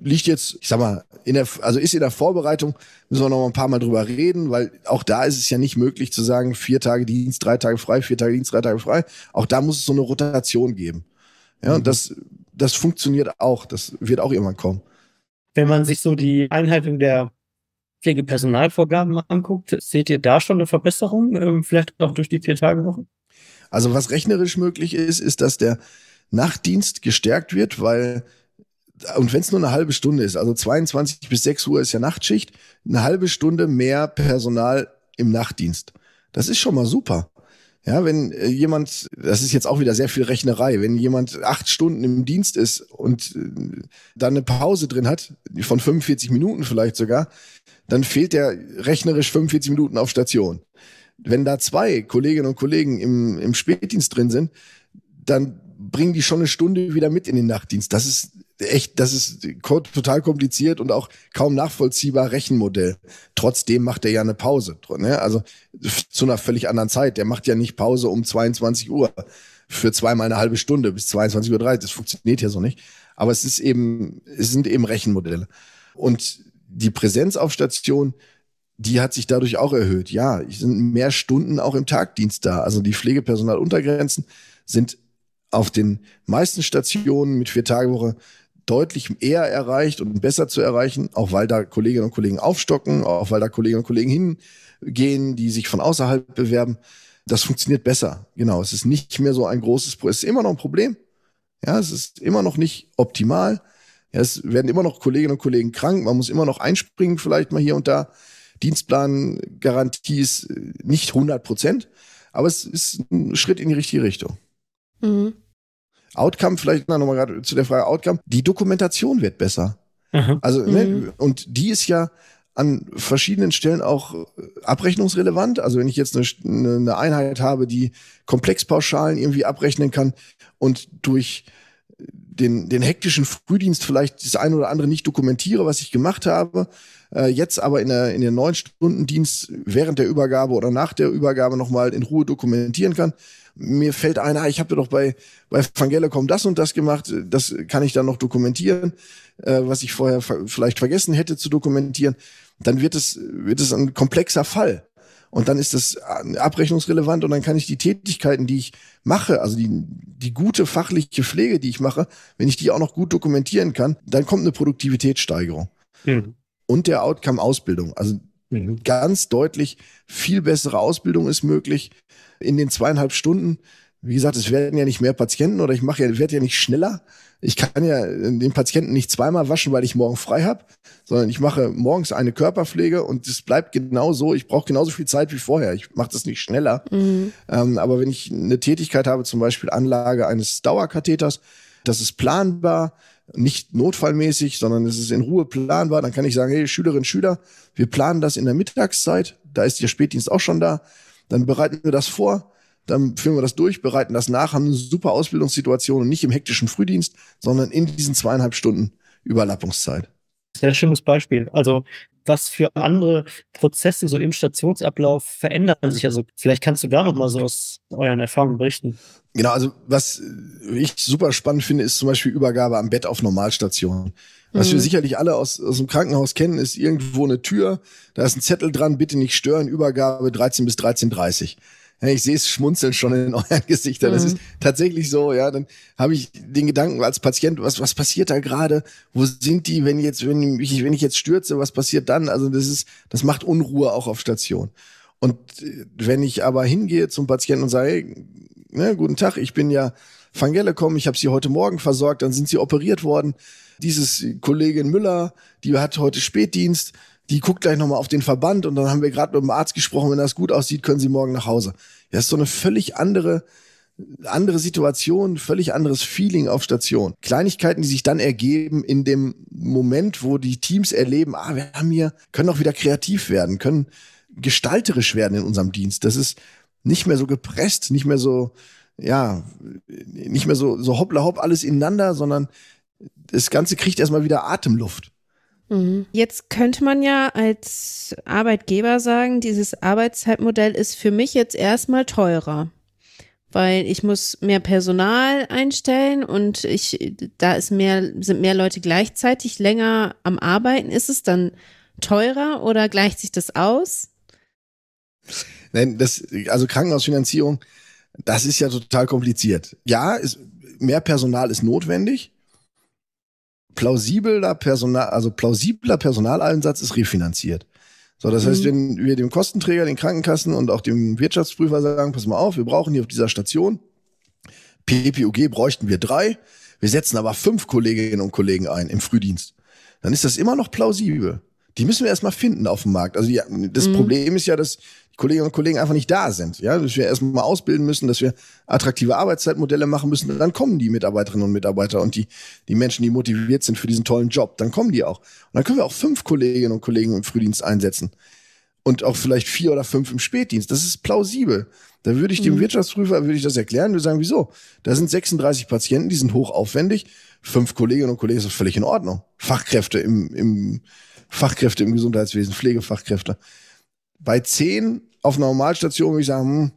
liegt jetzt, ich sag mal, in der, also ist in der Vorbereitung, müssen wir noch ein paar Mal drüber reden, weil auch da ist es ja nicht möglich zu sagen, vier Tage Dienst, drei Tage frei, vier Tage Dienst, drei Tage frei. Auch da muss es so eine Rotation geben. Ja, mhm. und das, das funktioniert auch. Das wird auch irgendwann kommen. Wenn man sich so die Einhaltung der Pflegepersonalvorgaben anguckt, seht ihr da schon eine Verbesserung, ähm, vielleicht auch durch die vier Tage Woche? Also was rechnerisch möglich ist, ist, dass der Nachtdienst gestärkt wird, weil und wenn es nur eine halbe Stunde ist, also 22 bis 6 Uhr ist ja Nachtschicht, eine halbe Stunde mehr Personal im Nachtdienst. Das ist schon mal super. Ja, wenn äh, jemand, das ist jetzt auch wieder sehr viel Rechnerei, wenn jemand acht Stunden im Dienst ist und äh, dann eine Pause drin hat, von 45 Minuten vielleicht sogar, dann fehlt der rechnerisch 45 Minuten auf Station. Wenn da zwei Kolleginnen und Kollegen im, im Spätdienst drin sind, dann bringen die schon eine Stunde wieder mit in den Nachtdienst. Das ist echt, das ist total kompliziert und auch kaum nachvollziehbar Rechenmodell. Trotzdem macht er ja eine Pause. Ne? Also zu einer völlig anderen Zeit. Der macht ja nicht Pause um 22 Uhr für zweimal eine halbe Stunde bis 22.30 Uhr. Das funktioniert ja so nicht. Aber es ist eben, es sind eben Rechenmodelle. Und die Präsenz auf Station, die hat sich dadurch auch erhöht. Ja, es sind mehr Stunden auch im Tagdienst da. Also die Pflegepersonaluntergrenzen sind auf den meisten Stationen mit Vier-Tage-Woche deutlich eher erreicht und besser zu erreichen, auch weil da Kolleginnen und Kollegen aufstocken, auch weil da Kolleginnen und Kollegen hingehen, die sich von außerhalb bewerben. Das funktioniert besser. Genau, es ist nicht mehr so ein großes Problem. Es ist immer noch ein Problem. Ja, es ist immer noch nicht optimal. Ja, es werden immer noch Kolleginnen und Kollegen krank. Man muss immer noch einspringen, vielleicht mal hier und da. Dienstplangarantie ist äh, nicht 100 Prozent, aber es ist ein Schritt in die richtige Richtung. Mhm. Outcome, vielleicht nochmal gerade zu der Frage Outcome, die Dokumentation wird besser. Aha. Also, ne, mhm. und die ist ja an verschiedenen Stellen auch äh, abrechnungsrelevant. Also wenn ich jetzt eine, eine Einheit habe, die Komplexpauschalen irgendwie abrechnen kann und durch äh, den, den hektischen Frühdienst vielleicht das eine oder andere nicht dokumentiere, was ich gemacht habe, äh, jetzt aber in der, in der neun Stunden Dienst während der Übergabe oder nach der Übergabe nochmal in Ruhe dokumentieren kann, mir fällt ein, ah, ich habe doch bei, bei Vangelicom das und das gemacht, das kann ich dann noch dokumentieren, äh, was ich vorher vielleicht vergessen hätte zu dokumentieren, dann wird es, wird es ein komplexer Fall. Und dann ist das äh, abrechnungsrelevant und dann kann ich die Tätigkeiten, die ich mache, also die, die gute fachliche Pflege, die ich mache, wenn ich die auch noch gut dokumentieren kann, dann kommt eine Produktivitätssteigerung. Mhm. Und der Outcome Ausbildung. Also Mhm. Ganz deutlich, viel bessere Ausbildung ist möglich in den zweieinhalb Stunden. Wie gesagt, es werden ja nicht mehr Patienten oder ich mache ja, werde ja nicht schneller. Ich kann ja den Patienten nicht zweimal waschen, weil ich morgen frei habe, sondern ich mache morgens eine Körperpflege und es bleibt genau so. Ich brauche genauso viel Zeit wie vorher. Ich mache das nicht schneller. Mhm. Ähm, aber wenn ich eine Tätigkeit habe, zum Beispiel Anlage eines Dauerkatheters, das ist planbar nicht notfallmäßig, sondern es ist in Ruhe planbar. Dann kann ich sagen, hey, Schülerinnen, Schüler, wir planen das in der Mittagszeit. Da ist der Spätdienst auch schon da. Dann bereiten wir das vor. Dann führen wir das durch, bereiten das nach, haben eine super Ausbildungssituation und nicht im hektischen Frühdienst, sondern in diesen zweieinhalb Stunden Überlappungszeit. Sehr schönes Beispiel. Also was für andere Prozesse so im Stationsablauf verändern sich. Also vielleicht kannst du da noch mal so aus euren Erfahrungen berichten. Genau, also was ich super spannend finde, ist zum Beispiel Übergabe am Bett auf Normalstation. Was mhm. wir sicherlich alle aus, aus dem Krankenhaus kennen, ist irgendwo eine Tür, da ist ein Zettel dran, bitte nicht stören, Übergabe 13 bis 13.30 ich sehe es schmunzeln schon in euren [laughs] Gesichtern. Das mhm. ist tatsächlich so, ja. Dann habe ich den Gedanken als Patient, was, was passiert da gerade? Wo sind die, wenn jetzt, wenn ich, wenn ich jetzt stürze, was passiert dann? Also das ist, das macht Unruhe auch auf Station. Und äh, wenn ich aber hingehe zum Patienten und sage, hey, ne, guten Tag, ich bin ja von Gelekom, ich habe sie heute Morgen versorgt, dann sind sie operiert worden. Dieses Kollegin Müller, die hat heute Spätdienst die guckt gleich nochmal auf den Verband und dann haben wir gerade mit dem Arzt gesprochen, wenn das gut aussieht, können sie morgen nach Hause. Das ist so eine völlig andere, andere Situation, völlig anderes Feeling auf Station. Kleinigkeiten, die sich dann ergeben in dem Moment, wo die Teams erleben, ah, wir haben hier, können auch wieder kreativ werden, können gestalterisch werden in unserem Dienst. Das ist nicht mehr so gepresst, nicht mehr so, ja, nicht mehr so, so hoppla hopp alles ineinander, sondern das Ganze kriegt erstmal wieder Atemluft. Mhm. Jetzt könnte man ja als Arbeitgeber sagen, dieses Arbeitszeitmodell ist für mich jetzt erstmal teurer, weil ich muss mehr Personal einstellen und ich da ist mehr sind mehr Leute gleichzeitig länger am arbeiten, ist es dann teurer oder gleicht sich das aus? Nein, das also Krankenhausfinanzierung, das ist ja total kompliziert. Ja, ist, mehr Personal ist notwendig plausibler Personal, also plausibler Personaleinsatz ist refinanziert. So, das mhm. heißt, wenn wir dem Kostenträger, den Krankenkassen und auch dem Wirtschaftsprüfer sagen, pass mal auf, wir brauchen hier auf dieser Station PPUG bräuchten wir drei, wir setzen aber fünf Kolleginnen und Kollegen ein im Frühdienst, dann ist das immer noch plausibel die müssen wir erstmal finden auf dem Markt. Also ja, das mhm. Problem ist ja, dass die Kolleginnen und Kollegen einfach nicht da sind. Ja, dass wir erstmal ausbilden müssen, dass wir attraktive Arbeitszeitmodelle machen müssen. Und dann kommen die Mitarbeiterinnen und Mitarbeiter und die, die Menschen, die motiviert sind für diesen tollen Job. Dann kommen die auch. Und dann können wir auch fünf Kolleginnen und Kollegen im Frühdienst einsetzen. Und auch vielleicht vier oder fünf im Spätdienst. Das ist plausibel. Da würde ich dem mhm. Wirtschaftsprüfer, würde ich das erklären, würde sagen, wieso? Da sind 36 Patienten, die sind hochaufwendig. Fünf Kolleginnen und Kollegen ist das völlig in Ordnung. Fachkräfte im, im Fachkräfte im Gesundheitswesen, Pflegefachkräfte. Bei zehn auf Normalstation würde ich sagen, hm,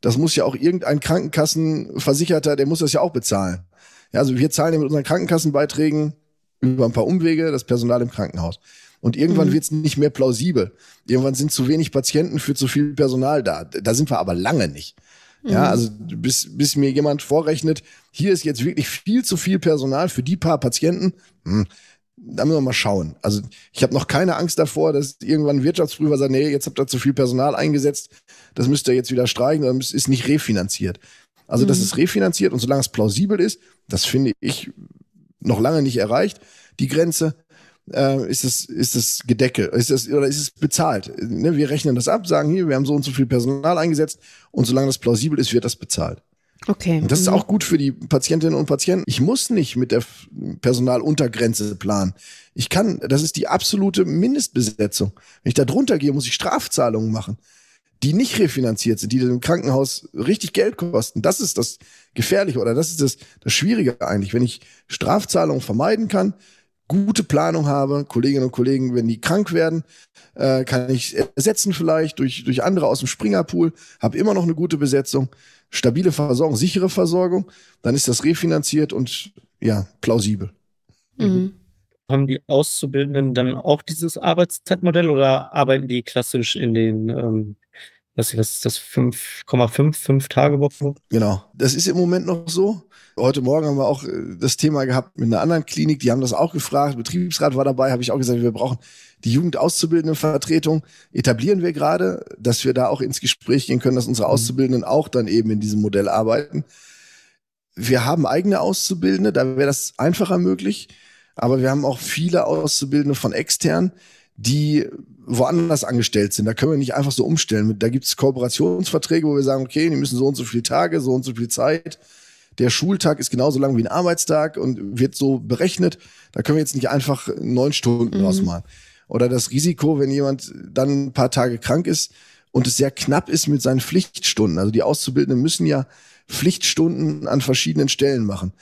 das muss ja auch irgendein Krankenkassenversicherter, der muss das ja auch bezahlen. Ja, also wir zahlen ja mit unseren Krankenkassenbeiträgen über ein paar Umwege das Personal im Krankenhaus. Und irgendwann mhm. wird es nicht mehr plausibel. Irgendwann sind zu wenig Patienten für zu viel Personal da. Da sind wir aber lange nicht. Ja, mhm. also bis, bis mir jemand vorrechnet, hier ist jetzt wirklich viel zu viel Personal für die paar Patienten, hm, da müssen wir mal schauen. Also ich habe noch keine Angst davor, dass irgendwann ein Wirtschaftsprüfer sagt, nee, jetzt habt ihr zu viel Personal eingesetzt, das müsst ihr jetzt wieder streichen, das ist nicht refinanziert. Also mhm. das ist refinanziert und solange es plausibel ist, das finde ich, noch lange nicht erreicht, die Grenze. Äh, ist das, ist das Gedecke, ist das, oder ist es bezahlt? Ne, wir rechnen das ab, sagen hier, wir haben so und so viel Personal eingesetzt und solange das plausibel ist, wird das bezahlt. Okay. Und das ist mhm. auch gut für die Patientinnen und Patienten. Ich muss nicht mit der Personaluntergrenze planen. Ich kann, das ist die absolute Mindestbesetzung. Wenn ich da drunter gehe, muss ich Strafzahlungen machen die nicht refinanziert sind, die dem Krankenhaus richtig Geld kosten. Das ist das Gefährliche oder das ist das, das Schwierige eigentlich. Wenn ich Strafzahlungen vermeiden kann, gute Planung habe, Kolleginnen und Kollegen, wenn die krank werden, äh, kann ich ersetzen vielleicht durch, durch andere aus dem Springerpool, habe immer noch eine gute Besetzung, stabile Versorgung, sichere Versorgung, dann ist das refinanziert und ja, plausibel. Mhm. mhm. Haben die Auszubildenden dann auch dieses Arbeitszeitmodell oder arbeiten die klassisch in den ähm, das ist das, 5,55 Tage Woche? Genau. Das ist im Moment noch so. Heute Morgen haben wir auch äh, das Thema gehabt mit einer anderen Klinik, die haben das auch gefragt. Betriebsrat war dabei, habe ich auch gesagt, wir brauchen die Jugendauszubildenden Vertretung. Etablieren wir gerade, dass wir da auch ins Gespräch gehen können, dass unsere mhm. Auszubildenden auch dann eben in diesem Modell arbeiten. Wir haben eigene Auszubildende, da wäre das einfacher möglich. Aber wir haben auch viele Auszubildende von extern, die woanders angestellt sind. Da können wir nicht einfach so umstellen. Da gibt es Kooperationsverträge, wo wir sagen, okay, die müssen so und so viele Tage, so und so viel Zeit. Der Schultag ist genauso lang wie ein Arbeitstag und wird so berechnet. Da können wir jetzt nicht einfach neun Stunden mhm. rausmachen. Oder das Risiko, wenn jemand dann ein paar Tage krank ist und es sehr knapp ist mit seinen Pflichtstunden. Also die Auszubildenden müssen ja Pflichtstunden an verschiedenen Stellen machen.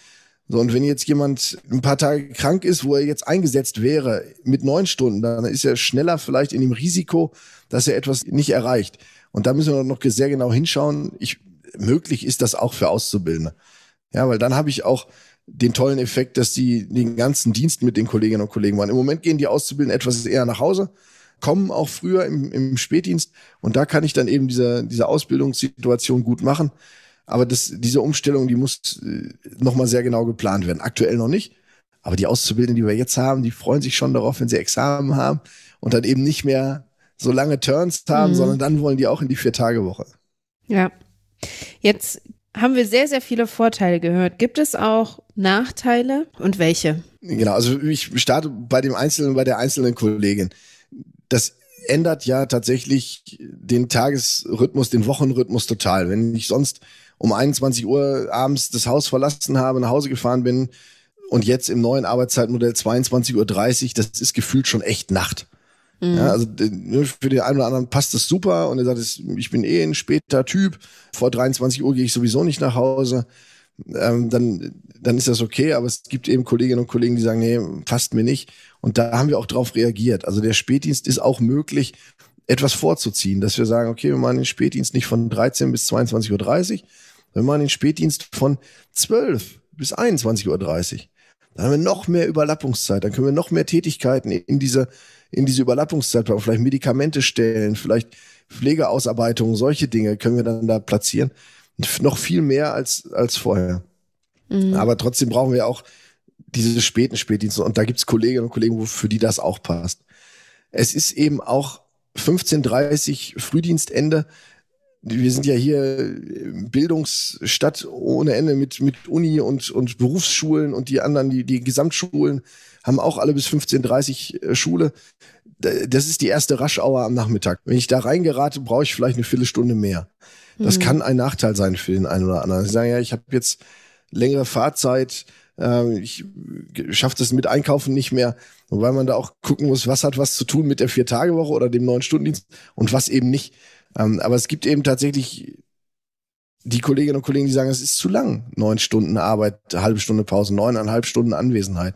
So, und wenn jetzt jemand ein paar Tage krank ist, wo er jetzt eingesetzt wäre mit neun Stunden, dann ist er schneller vielleicht in dem Risiko, dass er etwas nicht erreicht. Und da müssen wir noch sehr genau hinschauen. Ich, möglich ist das auch für Auszubildende. Ja, weil dann habe ich auch den tollen Effekt, dass die den ganzen Dienst mit den Kolleginnen und Kollegen waren. Im Moment gehen die Auszubildenden etwas eher nach Hause, kommen auch früher im, im Spätdienst und da kann ich dann eben diese, diese Ausbildungssituation gut machen. Aber das, diese Umstellung, die muss äh, nochmal sehr genau geplant werden. Aktuell noch nicht. Aber die Auszubildenden, die wir jetzt haben, die freuen sich schon darauf, wenn sie Examen haben und dann eben nicht mehr so lange Turns haben, mhm. sondern dann wollen die auch in die Vier-Tage-Woche. Ja. Jetzt haben wir sehr, sehr viele Vorteile gehört. Gibt es auch Nachteile und welche? Genau, also ich starte bei dem Einzelnen, bei der einzelnen Kollegin. Das ändert ja tatsächlich den Tagesrhythmus, den Wochenrhythmus total. Wenn ich sonst um 21 Uhr abends das Haus verlassen habe, nach Hause gefahren bin und jetzt im neuen Arbeitszeitmodell 22.30 Uhr, das ist gefühlt schon echt Nacht. Mhm. Ja, also äh, ne, für den einen oder anderen passt das super und er sagt, ich bin eh ein später Typ, vor 23 Uhr gehe ich sowieso nicht nach Hause. Ähm, dann, dann ist das okay. Aber es gibt eben Kolleginnen und Kollegen, die sagen, nee, passt mir nicht. Und da haben wir auch drauf reagiert. Also der Spätdienst ist auch möglich, etwas vorzuziehen, dass wir sagen, okay, wir machen den Spätdienst nicht von 13 bis 22.30 Uhr, wenn man den Spätdienst von 12 bis 21.30 Uhr, dann haben wir noch mehr Überlappungszeit, dann können wir noch mehr Tätigkeiten in diese, in diese Überlappungszeit, vielleicht Medikamente stellen, vielleicht Pflegeausarbeitungen, solche Dinge können wir dann da platzieren. noch viel mehr als, als vorher. Mhm. Aber trotzdem brauchen wir auch diese späten Spätdienste. Und da gibt's Kolleginnen und Kollegen, für die das auch passt. Es ist eben auch 15.30 Frühdienstende wir sind ja hier äh, Bildungsstadt ohne Ende mit, mit Uni und, und Berufsschulen und die anderen, die, die Gesamtschulen haben auch alle bis 15, 30 äh, Schule. Das ist die erste Raschauer am Nachmittag. Wenn ich da reingerate, brauche ich vielleicht eine Viertelstunde mehr. Das mhm. kann ein Nachteil sein für den einen oder anderen. Sie sagen ja, ich habe jetzt längere Fahrzeit, ähm, ich schaffe das mit Einkaufen nicht mehr, wobei man da auch gucken muss, was hat was zu tun mit der Vier-Tage-Woche oder dem Neun-Stunden-Dienst und was eben nicht. Ähm, aber es gibt eben tatsächlich die Kolleginnen und Kollegen, die sagen, es ist zu lang. Neun Stunden Arbeit, halbe Stunde Pause, neuneinhalb Stunden Anwesenheit.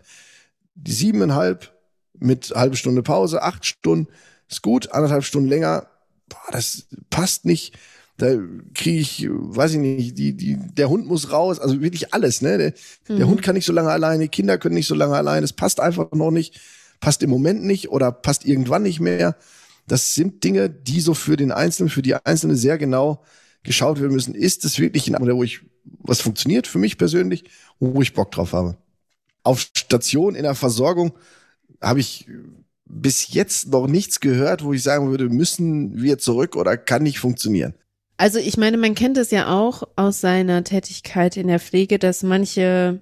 Die siebeneinhalb mit halbe Stunde Pause, acht Stunden ist gut, anderthalb Stunden länger, boah, das passt nicht. Da kriege ich, weiß ich nicht, die, die, der Hund muss raus, also wirklich alles, ne? Der, mhm. der Hund kann nicht so lange alleine, Kinder können nicht so lange alleine, es passt einfach noch nicht, passt im Moment nicht oder passt irgendwann nicht mehr. Das sind Dinge, die so für den Einzelnen, für die Einzelne sehr genau geschaut werden müssen. Ist es wirklich in ein wo ich was funktioniert für mich persönlich, wo ich Bock drauf habe? Auf Station in der Versorgung habe ich bis jetzt noch nichts gehört, wo ich sagen würde, müssen wir zurück oder kann nicht funktionieren. Also ich meine, man kennt es ja auch aus seiner Tätigkeit in der Pflege, dass manche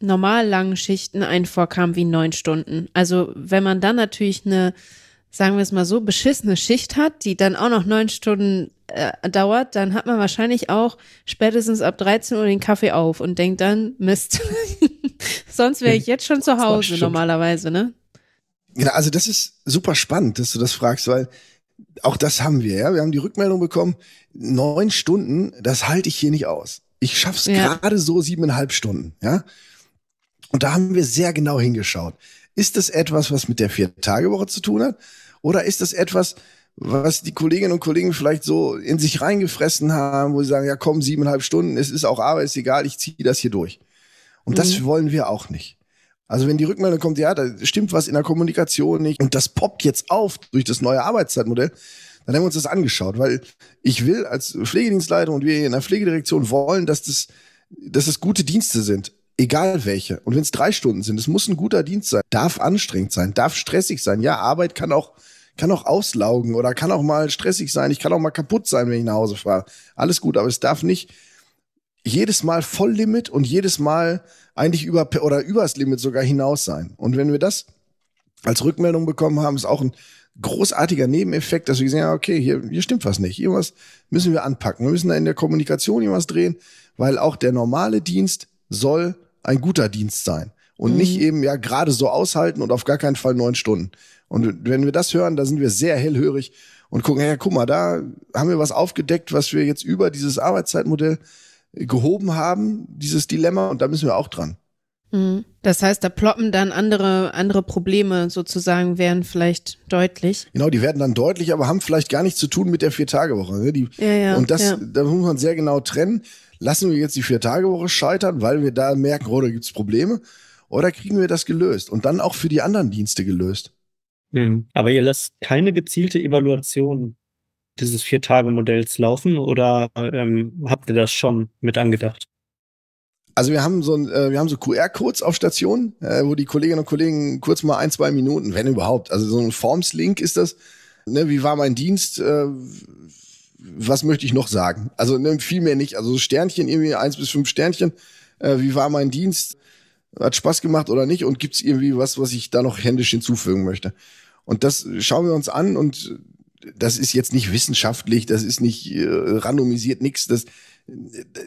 normal langen Schichten einen vorkamen wie neun Stunden. Also wenn man dann natürlich eine sagen wir es mal so, beschissene Schicht hat, die dann auch noch neun Stunden äh, dauert, dann hat man wahrscheinlich auch spätestens ab 13 Uhr den Kaffee auf und denkt dann, Mist, [laughs] sonst wäre ich jetzt schon zu Hause normalerweise, ne? Genau, also das ist super spannend, dass du das fragst, weil auch das haben wir, ja. Wir haben die Rückmeldung bekommen, neun Stunden, das halte ich hier nicht aus. Ich schaff's ja. gerade so siebeneinhalb Stunden, ja. Und da haben wir sehr genau hingeschaut. Ist das etwas, was mit der Vier-Tage-Woche zu tun hat? Oder ist das etwas, was die Kolleginnen und Kollegen vielleicht so in sich reingefressen haben, wo sie sagen, ja komm, siebeneinhalb Stunden, es ist auch Arbeit, ist egal, ich ziehe das hier durch. Und mhm. das wollen wir auch nicht. Also wenn die Rückmeldung kommt, ja, da stimmt was in der Kommunikation nicht und das poppt jetzt auf durch das neue Arbeitszeitmodell, dann haben wir uns das angeschaut, weil ich will als Pflegedienstleiter und wir in der Pflegedirektion wollen, dass das, dass das gute Dienste sind. Egal welche. Und wenn es drei Stunden sind, es muss ein guter Dienst sein, darf anstrengend sein, darf stressig sein. Ja, Arbeit kann auch, kann auch auslaugen oder kann auch mal stressig sein. Ich kann auch mal kaputt sein, wenn ich nach Hause fahre. Alles gut, aber es darf nicht jedes Mal Volllimit und jedes Mal eigentlich über oder übers Limit sogar hinaus sein. Und wenn wir das als Rückmeldung bekommen haben, ist auch ein großartiger Nebeneffekt, dass wir gesehen haben, okay, hier, hier stimmt was nicht. Irgendwas müssen wir anpacken. Wir müssen da in der Kommunikation irgendwas drehen, weil auch der normale Dienst soll ein guter Dienst sein. Und mhm. nicht eben, ja, gerade so aushalten und auf gar keinen Fall neun Stunden. Und wenn wir das hören, da sind wir sehr hellhörig und gucken, ja, guck mal, da haben wir was aufgedeckt, was wir jetzt über dieses Arbeitszeitmodell gehoben haben, dieses Dilemma, und da müssen wir auch dran. Mhm. Das heißt, da ploppen dann andere, andere Probleme sozusagen, werden vielleicht deutlich. Genau, die werden dann deutlich, aber haben vielleicht gar nichts zu tun mit der Vier-Tage-Woche. Ne? ja, ja, und das, ja. da muss man sehr genau trennen lassen wir jetzt die Vier-Tage-Woche scheitern, weil wir da merken, oh, da gibt es Probleme? Oder kriegen wir das gelöst und dann auch für die anderen Dienste gelöst? Mhm. Aber ihr lasst keine gezielte Evaluation dieses Vier-Tage-Modells laufen oder ähm, habt ihr das schon mit angedacht? Also wir haben so ein, äh, wir haben so QR-Codes auf Stationen, äh, wo die Kolleginnen und Kollegen kurz mal ein, zwei Minuten, wenn überhaupt, also so ein Forms-Link ist das. Ne, wie war mein Dienst? Äh, was möchte ich noch sagen? Also ne, viel mehr nicht. Also Sternchen, irgendwie eins bis fünf Sternchen. Äh, wie war mein Dienst? Hat Spaß gemacht oder nicht? Und gibt's irgendwie was, was ich da noch händisch hinzufügen möchte? Und das schauen wir uns an und das ist jetzt nicht wissenschaftlich, das ist nicht äh, randomisiert, nichts. Das,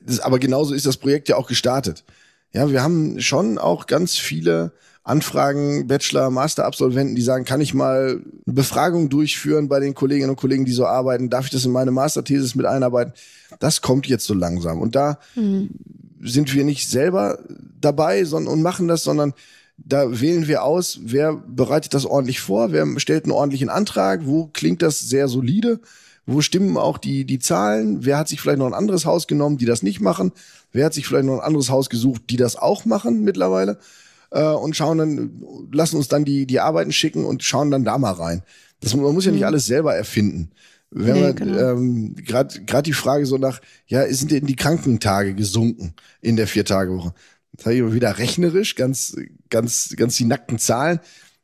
das, aber genauso ist das Projekt ja auch gestartet. Ja, wir haben schon auch ganz viele Anfragen Bachelor, Master Absolventen, die sagen, kann ich mal eine Befragung durchführen bei den Kolleginnen und Kollegen, die so arbeiten? Darf ich das in meine Masterthesis mit einarbeiten? Das kommt jetzt so langsam. Und da mhm. sind wir nicht selber dabei sondern, und machen das, sondern da wählen wir aus, wer bereitet das ordentlich vor, wer stellt einen ordentlichen Antrag, wo klingt das sehr solide, wo stimmen auch die, die Zahlen, wer hat sich vielleicht noch ein anderes Haus genommen, die das nicht machen, wer hat sich vielleicht noch ein anderes Haus gesucht, die das auch machen mittlerweile äh, und schauen dann, lassen uns dann die, die Arbeiten schicken und schauen dann da mal rein. Das, man muss ja nicht mhm. alles selber erfinden. Wenn nee, man genau. ähm, gerade die Frage so nach, ja, sind denn die Krankentage gesunken in der Viertagewoche? Das habe ich immer wieder rechnerisch, ganz, ganz, ganz die nackten Zahlen.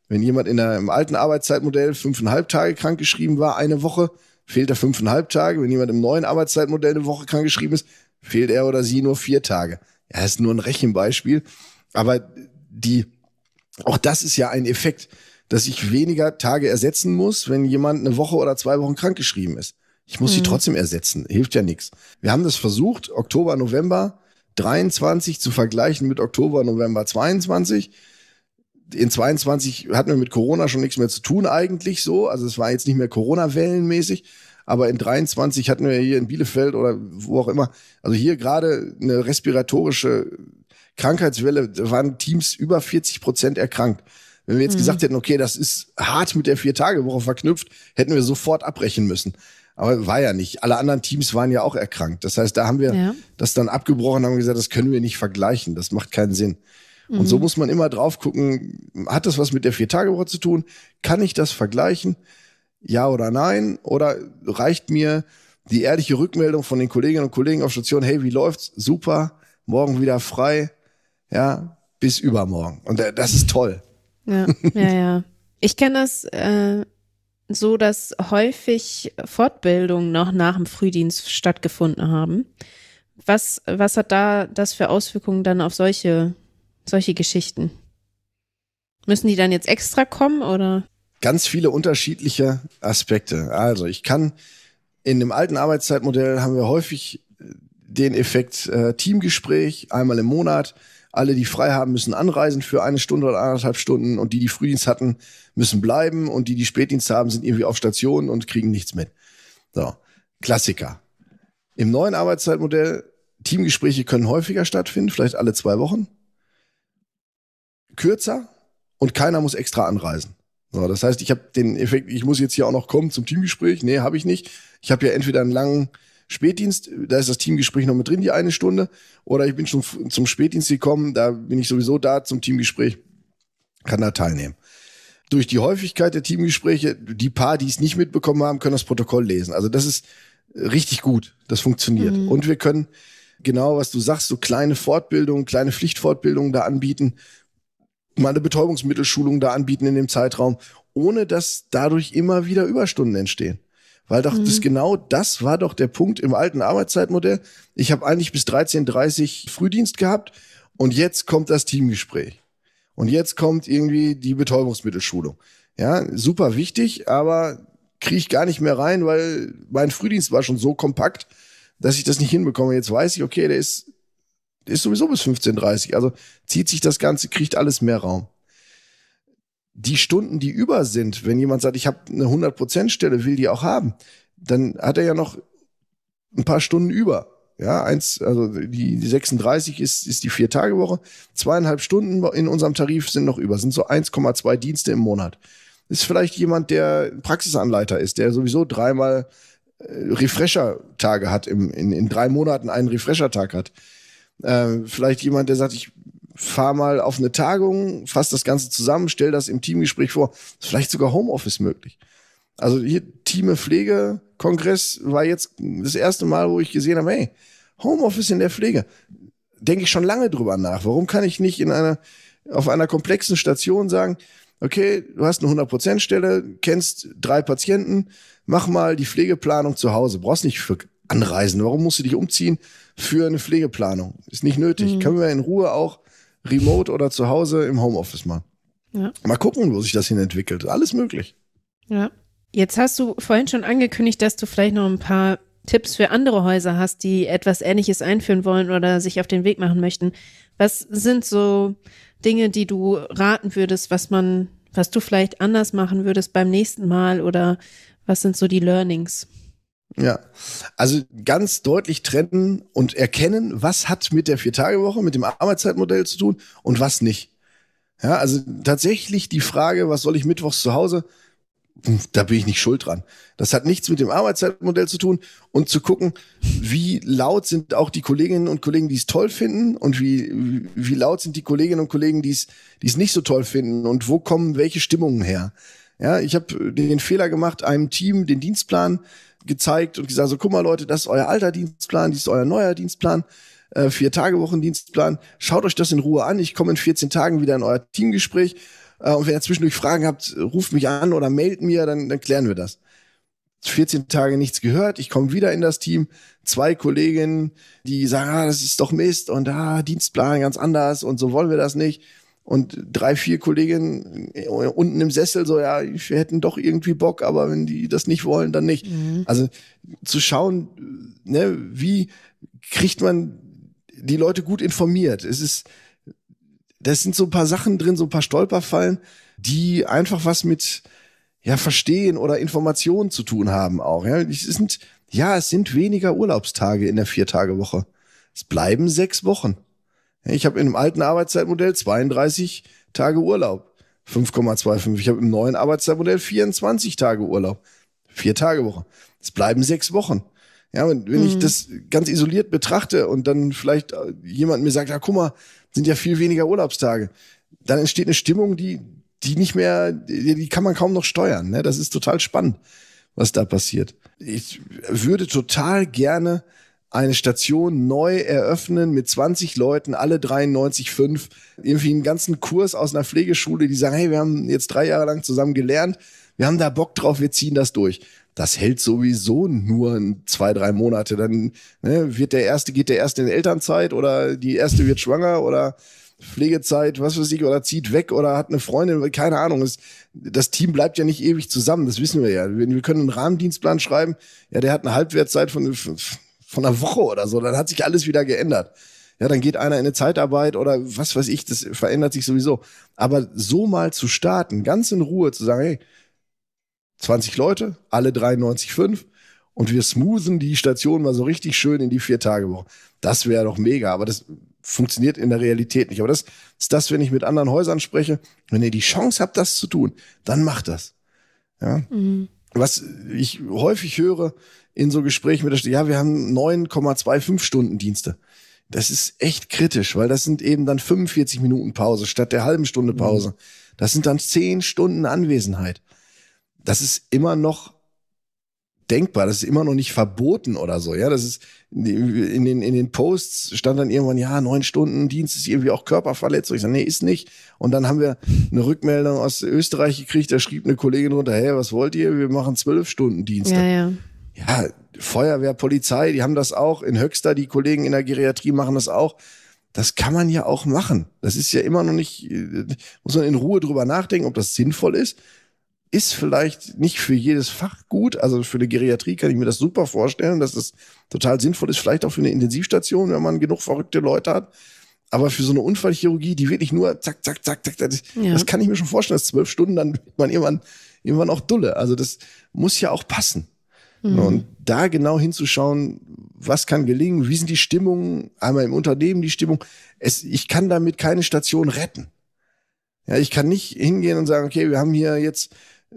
Wenn jemand in der, im alten Arbeitszeitmodell fünfeinhalb Tage krank geschrieben war, eine Woche, fehlt er fünfeinhalb Tage. Wenn jemand im neuen Arbeitszeitmodell eine Woche krank geschrieben ist, fehlt er oder sie nur vier Tage. Ja, ist nur ein Rechenbeispiel. Aber die, auch das ist ja ein Effekt, dass ich weniger Tage ersetzen muss, wenn jemand eine Woche oder zwei Wochen krankgeschrieben ist. Ich muss mhm. sie trotzdem ersetzen. Hilft ja nichts. Wir haben das versucht, Oktober, November 23 zu vergleichen mit Oktober, November 22. In 22 hatten wir mit Corona schon nichts mehr zu tun eigentlich so. Also es war jetzt nicht mehr Corona-Wellenmäßig. Aber in 23 hatten wir hier in Bielefeld oder wo auch immer, also hier gerade eine respiratorische Krankheitswelle waren Teams über 40 Prozent erkrankt. Wenn wir jetzt mhm. gesagt hätten, okay, das ist hart mit der Vier-Tage-Woche verknüpft, hätten wir sofort abbrechen müssen. Aber war ja nicht. Alle anderen Teams waren ja auch erkrankt. Das heißt, da haben wir ja. das dann abgebrochen, haben gesagt, das können wir nicht vergleichen. Das macht keinen Sinn. Mhm. Und so mhm. muss man immer drauf gucken, hat das was mit der Vier-Tage-Woche zu tun? Kann ich das vergleichen? Ja oder nein? Oder reicht mir die ehrliche Rückmeldung von den Kolleginnen und Kollegen auf Station, hey, wie läuft's? Super. Morgen wieder frei ja, bis übermorgen. Und äh, das ist toll. Ja, ja, ja. Ich kenne das äh, so, dass häufig Fortbildungen noch nach dem Frühdienst stattgefunden haben. Was, was hat da das für Auswirkungen dann auf solche, solche Geschichten? Müssen die dann jetzt extra kommen oder? Ganz viele unterschiedliche Aspekte. Also ich kann in dem alten Arbeitszeitmodell haben wir häufig äh, den Effekt äh, Teamgespräch einmal im Monat alle, die frei haben, müssen anreisen für eine Stunde oder anderthalb Stunden. Und die, die Frühdienst hatten, müssen bleiben. Und die, die Spätdienst haben, sind irgendwie auf Station und kriegen nichts mit. So, Klassiker. Im neuen Arbeitszeitmodell, Teamgespräche können häufiger stattfinden, vielleicht alle zwei Wochen. Kürzer und keiner muss extra anreisen. So, das heißt, ich habe den Effekt, ich muss jetzt hier auch noch kommen zum Teamgespräch. Nee, habe ich nicht. Ich habe ja entweder einen langen Spätdienst, da ist das Teamgespräch noch mit drin, die eine Stunde. Oder ich bin schon zum Spätdienst gekommen, da bin ich sowieso da zum Teamgespräch, kann da teilnehmen. Durch die Häufigkeit der Teamgespräche, die paar, die es nicht mitbekommen haben, können das Protokoll lesen. Also das ist richtig gut, das funktioniert. Mhm. Und wir können genau, was du sagst, so kleine Fortbildungen, kleine Pflichtfortbildungen da anbieten, mal eine Betäubungsmittelschulung da anbieten in dem Zeitraum, ohne dass dadurch immer wieder Überstunden entstehen. Weil doch mhm. das genau das war doch der Punkt im alten Arbeitszeitmodell. Ich habe eigentlich bis 13.30 Frühdienst gehabt und jetzt kommt das Teamgespräch. Und jetzt kommt irgendwie die Betäubungsmittelschulung. Ja, super wichtig, aber kriege ich gar nicht mehr rein, weil mein Frühdienst war schon so kompakt, dass ich das nicht hinbekomme. Jetzt weiß ich, okay, der ist, der ist sowieso bis 15.30 Also zieht sich das Ganze, kriegt alles mehr Raum die Stunden, die über sind, wenn jemand sagt, ich habe eine 100%-Stelle, will die auch haben, dann hat er ja noch ein paar Stunden über. Ja, eins, also die, die 36 ist, ist die Vier-Tage-Woche. Zweieinhalb Stunden in unserem Tarif sind noch über, sind so 1,2 Dienste im Monat. Ist vielleicht jemand, der Praxisanleiter ist, der sowieso dreimal äh, Refresher-Tage hat, im, in, in drei Monaten einen Refresher-Tag hat. Äh, vielleicht jemand, der sagt, ich fahr mal auf eine Tagung, fass das Ganze zusammen, stell das im Teamgespräch vor. Ist vielleicht sogar Homeoffice möglich. Also hier Team Pflege Kongress war jetzt das erste Mal, wo ich gesehen habe, hey, Homeoffice in der Pflege. Denke ich schon lange drüber nach. Warum kann ich nicht in einer, auf einer komplexen Station sagen, okay, du hast eine 100% Stelle, kennst drei Patienten, mach mal die Pflegeplanung zu Hause. Brauchst nicht für anreisen. Warum musst du dich umziehen für eine Pflegeplanung? Ist nicht nötig. Mhm. Können wir in Ruhe auch remote oder zu Hause im Homeoffice mal. Ja. Mal gucken, wo sich das hin entwickelt. Alles möglich. Ja. Jetzt hast du vorhin schon angekündigt, dass du vielleicht noch ein paar Tipps für andere Häuser hast, die etwas Ähnliches einführen wollen oder sich auf den Weg machen möchten. Was sind so Dinge, die du raten würdest, was man, was du vielleicht anders machen würdest beim nächsten Mal oder was sind so die Learnings? Ja, also ganz deutlich trennen und erkennen, was hat mit der Vier-Tage-Woche, mit dem Arbeitszeitmodell zu tun und was nicht. Ja, also tatsächlich die Frage, was soll ich mittwochs zu Hause? Hm, da bin ich nicht schuld dran. Das hat nichts mit dem Arbeitszeitmodell zu tun und zu gucken, wie laut sind auch die Kolleginnen und Kollegen, die es toll finden und wie, wie laut sind die Kolleginnen und Kollegen, die es, die es nicht so toll finden und wo kommen welche Stimmungen her. Ja, ich habe den Fehler gemacht, einem Team den Dienstplan gezeigt und gesagt, so guck mal Leute, das ist euer alter Dienstplan, dies ist euer neuer Dienstplan, äh, vier Tage Wochendienstplan. Schaut euch das in Ruhe an. Ich komme in 14 Tagen wieder in euer Teamgespräch. Äh, und wenn ihr zwischendurch Fragen habt, ruft mich an oder mailt mir, dann, dann klären wir das. 14 Tage nichts gehört. Ich komme wieder in das Team. Zwei Kolleginnen, die sagen, ah, das ist doch Mist und ah, Dienstplan ganz anders und so wollen wir das nicht. Und drei, vier Kolleginnen äh, unten im Sessel so, ja, wir hätten doch irgendwie Bock, aber wenn die das nicht wollen, dann nicht. Mhm. Also zu schauen, äh, ne, wie kriegt man die Leute gut informiert? Es ist, das sind so ein paar Sachen drin, so ein paar Stolperfallen, die einfach was mit, ja, Verstehen oder Informationen zu tun haben auch, ja. Es sind, ja, es sind weniger Urlaubstage in der Viertagewoche. Es bleiben sechs Wochen. Ich habe in einem alten Arbeitszeitmodell 32 Tage Urlaub. 5,25. Ich habe im neuen Arbeitszeitmodell 24 Tage Urlaub. Vier Tage Woche. Es bleiben sechs Wochen. Ja, wenn, wenn mhm. ich das ganz isoliert betrachte und dann vielleicht äh, jemand mir sagt, ja, guck mal, sind ja viel weniger Urlaubstage, dann entsteht eine Stimmung, die, die nicht mehr, die, die kann man kaum noch steuern. Ne? Das ist total spannend, was da passiert. Ich würde total gerne eine Station neu eröffnen mit 20 Leuten, alle 93,5. Irgendwie einen ganzen Kurs aus einer Pflegeschule, die sagen, hey, wir haben jetzt drei Jahre lang zusammen gelernt, wir haben da Bock drauf, wir ziehen das durch. Das hält sowieso nur zwei, drei Monate. Dann ne, wird der erste, geht der erste in Elternzeit oder die erste wird schwanger oder Pflegezeit, was weiß ich, oder zieht weg oder hat eine Freundin, keine Ahnung. Das, das Team bleibt ja nicht ewig zusammen, das wissen wir ja. Wir, können einen Rahmendienstplan schreiben, ja, der hat eine Halbwertszeit von von einer Woche oder so, dann hat sich alles wieder geändert. Ja, dann geht einer in eine Zeitarbeit oder was weiß ich, das verändert sich sowieso. Aber so mal zu starten, ganz in Ruhe zu sagen, hey, 20 Leute, alle 93,5 und wir smoothen die Station mal so richtig schön in die Vier-Tage-Woche. Das wäre doch mega, aber das funktioniert in der Realität nicht. Aber das ist das, wenn ich mit anderen Häusern spreche. Wenn ihr die Chance habt, das zu tun, dann macht das. Ja. Mhm was ich häufig höre in so Gesprächen mit der Stadt, ja, wir haben 9,25 Stunden Dienste. Das ist echt kritisch, weil das sind eben dann 45 Minuten Pause statt der halben Stunde Pause. Mhm. Das sind dann 10 Stunden Anwesenheit. Das ist immer noch denkbar. Das ist immer noch nicht verboten oder so. Ja, das ist in den, in den Posts stand dann irgendwann, ja, neun Stunden Dienst ist irgendwie auch Körperverletzung. Ich sage, nee, ist nicht. Und dann haben wir eine Rückmeldung aus Österreich gekriegt, da schrieb eine Kollegin runter, hey, was wollt ihr? Wir machen zwölf Stunden Dienst. Ja, ja. ja, Feuerwehr, Polizei, die haben das auch. In Höxter, die Kollegen in der Geriatrie machen das auch das kann man ja auch machen. Das ist ja immer noch nicht, äh, muss man in Ruhe drüber nachdenken, ob das sinnvoll ist ist vielleicht nicht für jedes Fach gut. Also für eine Geriatrie kann ich mir das super vorstellen, dass es total sinnvoll ist. Vielleicht auch für eine Intensivstation, wenn man genug verrückte Leute hat. Aber für so eine Unfallchirurgie, die wirklich nur zack, zack, zack, zack, das, ja. das kann ich mir schon vorstellen, dass zwölf Stunden, dann wird man irgendwann, irgendwann auch dulle. Also das muss ja auch passen. Mhm. Und da genau hinzuschauen, was kann gelingen, wie sind die Stimmungen, einmal im Unternehmen die Stimmung. Es, ich kann damit keine Station retten. Ja, ich kann nicht hingehen und sagen, okay, wir haben hier jetzt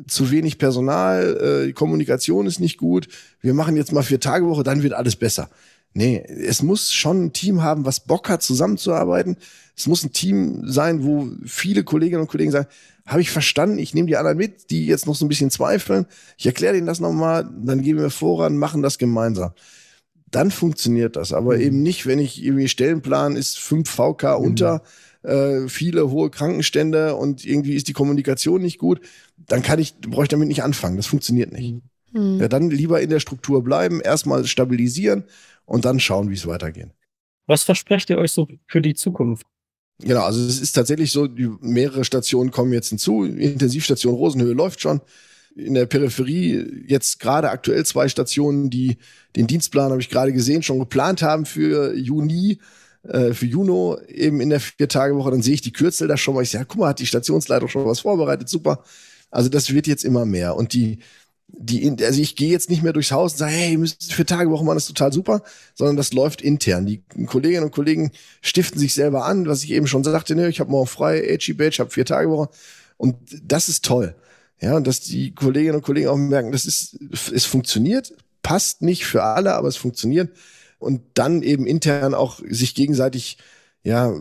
zu wenig Personal, äh, die Kommunikation ist nicht gut, wir machen jetzt mal vier Tage Woche, dann wird alles besser. Nee, es muss schon ein Team haben, was Bock hat, zusammenzuarbeiten. Es muss ein Team sein, wo viele Kolleginnen und Kollegen sagen, habe ich verstanden, ich nehme die anderen mit, die jetzt noch so ein bisschen zweifeln, ich erkläre denen das nochmal, dann gehen wir voran, machen das gemeinsam. Dann funktioniert das, aber mhm. eben nicht, wenn ich irgendwie Stellenplan ist 5 VK mhm. unter, mhm äh, viele hohe Krankenstände und irgendwie ist die Kommunikation nicht gut, dann kann ich, brauche ich damit nicht anfangen. Das funktioniert nicht. Mhm. mhm. Ja, dann lieber in der Struktur bleiben, erstmal stabilisieren und dann schauen, wie es weitergeht. Was versprecht ihr euch so für die Zukunft? Genau, also es ist tatsächlich so, mehrere Stationen kommen jetzt hinzu. Intensivstation Rosenhöhe läuft schon. In der Peripherie jetzt gerade aktuell zwei Stationen, die den Dienstplan, habe ich gerade gesehen, schon geplant haben für Juni. Äh, für Juno eben in der Viertagewoche. dann sehe ich die Kürzel da schon mal. Ich sage, ja, guck mal, hat die Stationsleitung schon was vorbereitet, super. Also das wird jetzt immer mehr. Und die, die, also ich gehe jetzt nicht mehr durchs Haus und sage, hey, ihr müsst vier Tage Woche machen, das ist total super, sondern das läuft intern. Die Kolleginnen und Kollegen stiften sich selber an, was ich eben schon sagte, ne, ich habe morgen frei, Edgy Badge, habe vier Tage Woche. Und das ist toll. Ja, und dass die Kolleginnen und Kollegen auch merken, das ist, es funktioniert, passt nicht für alle, aber es funktioniert und dann eben intern auch sich gegenseitig ja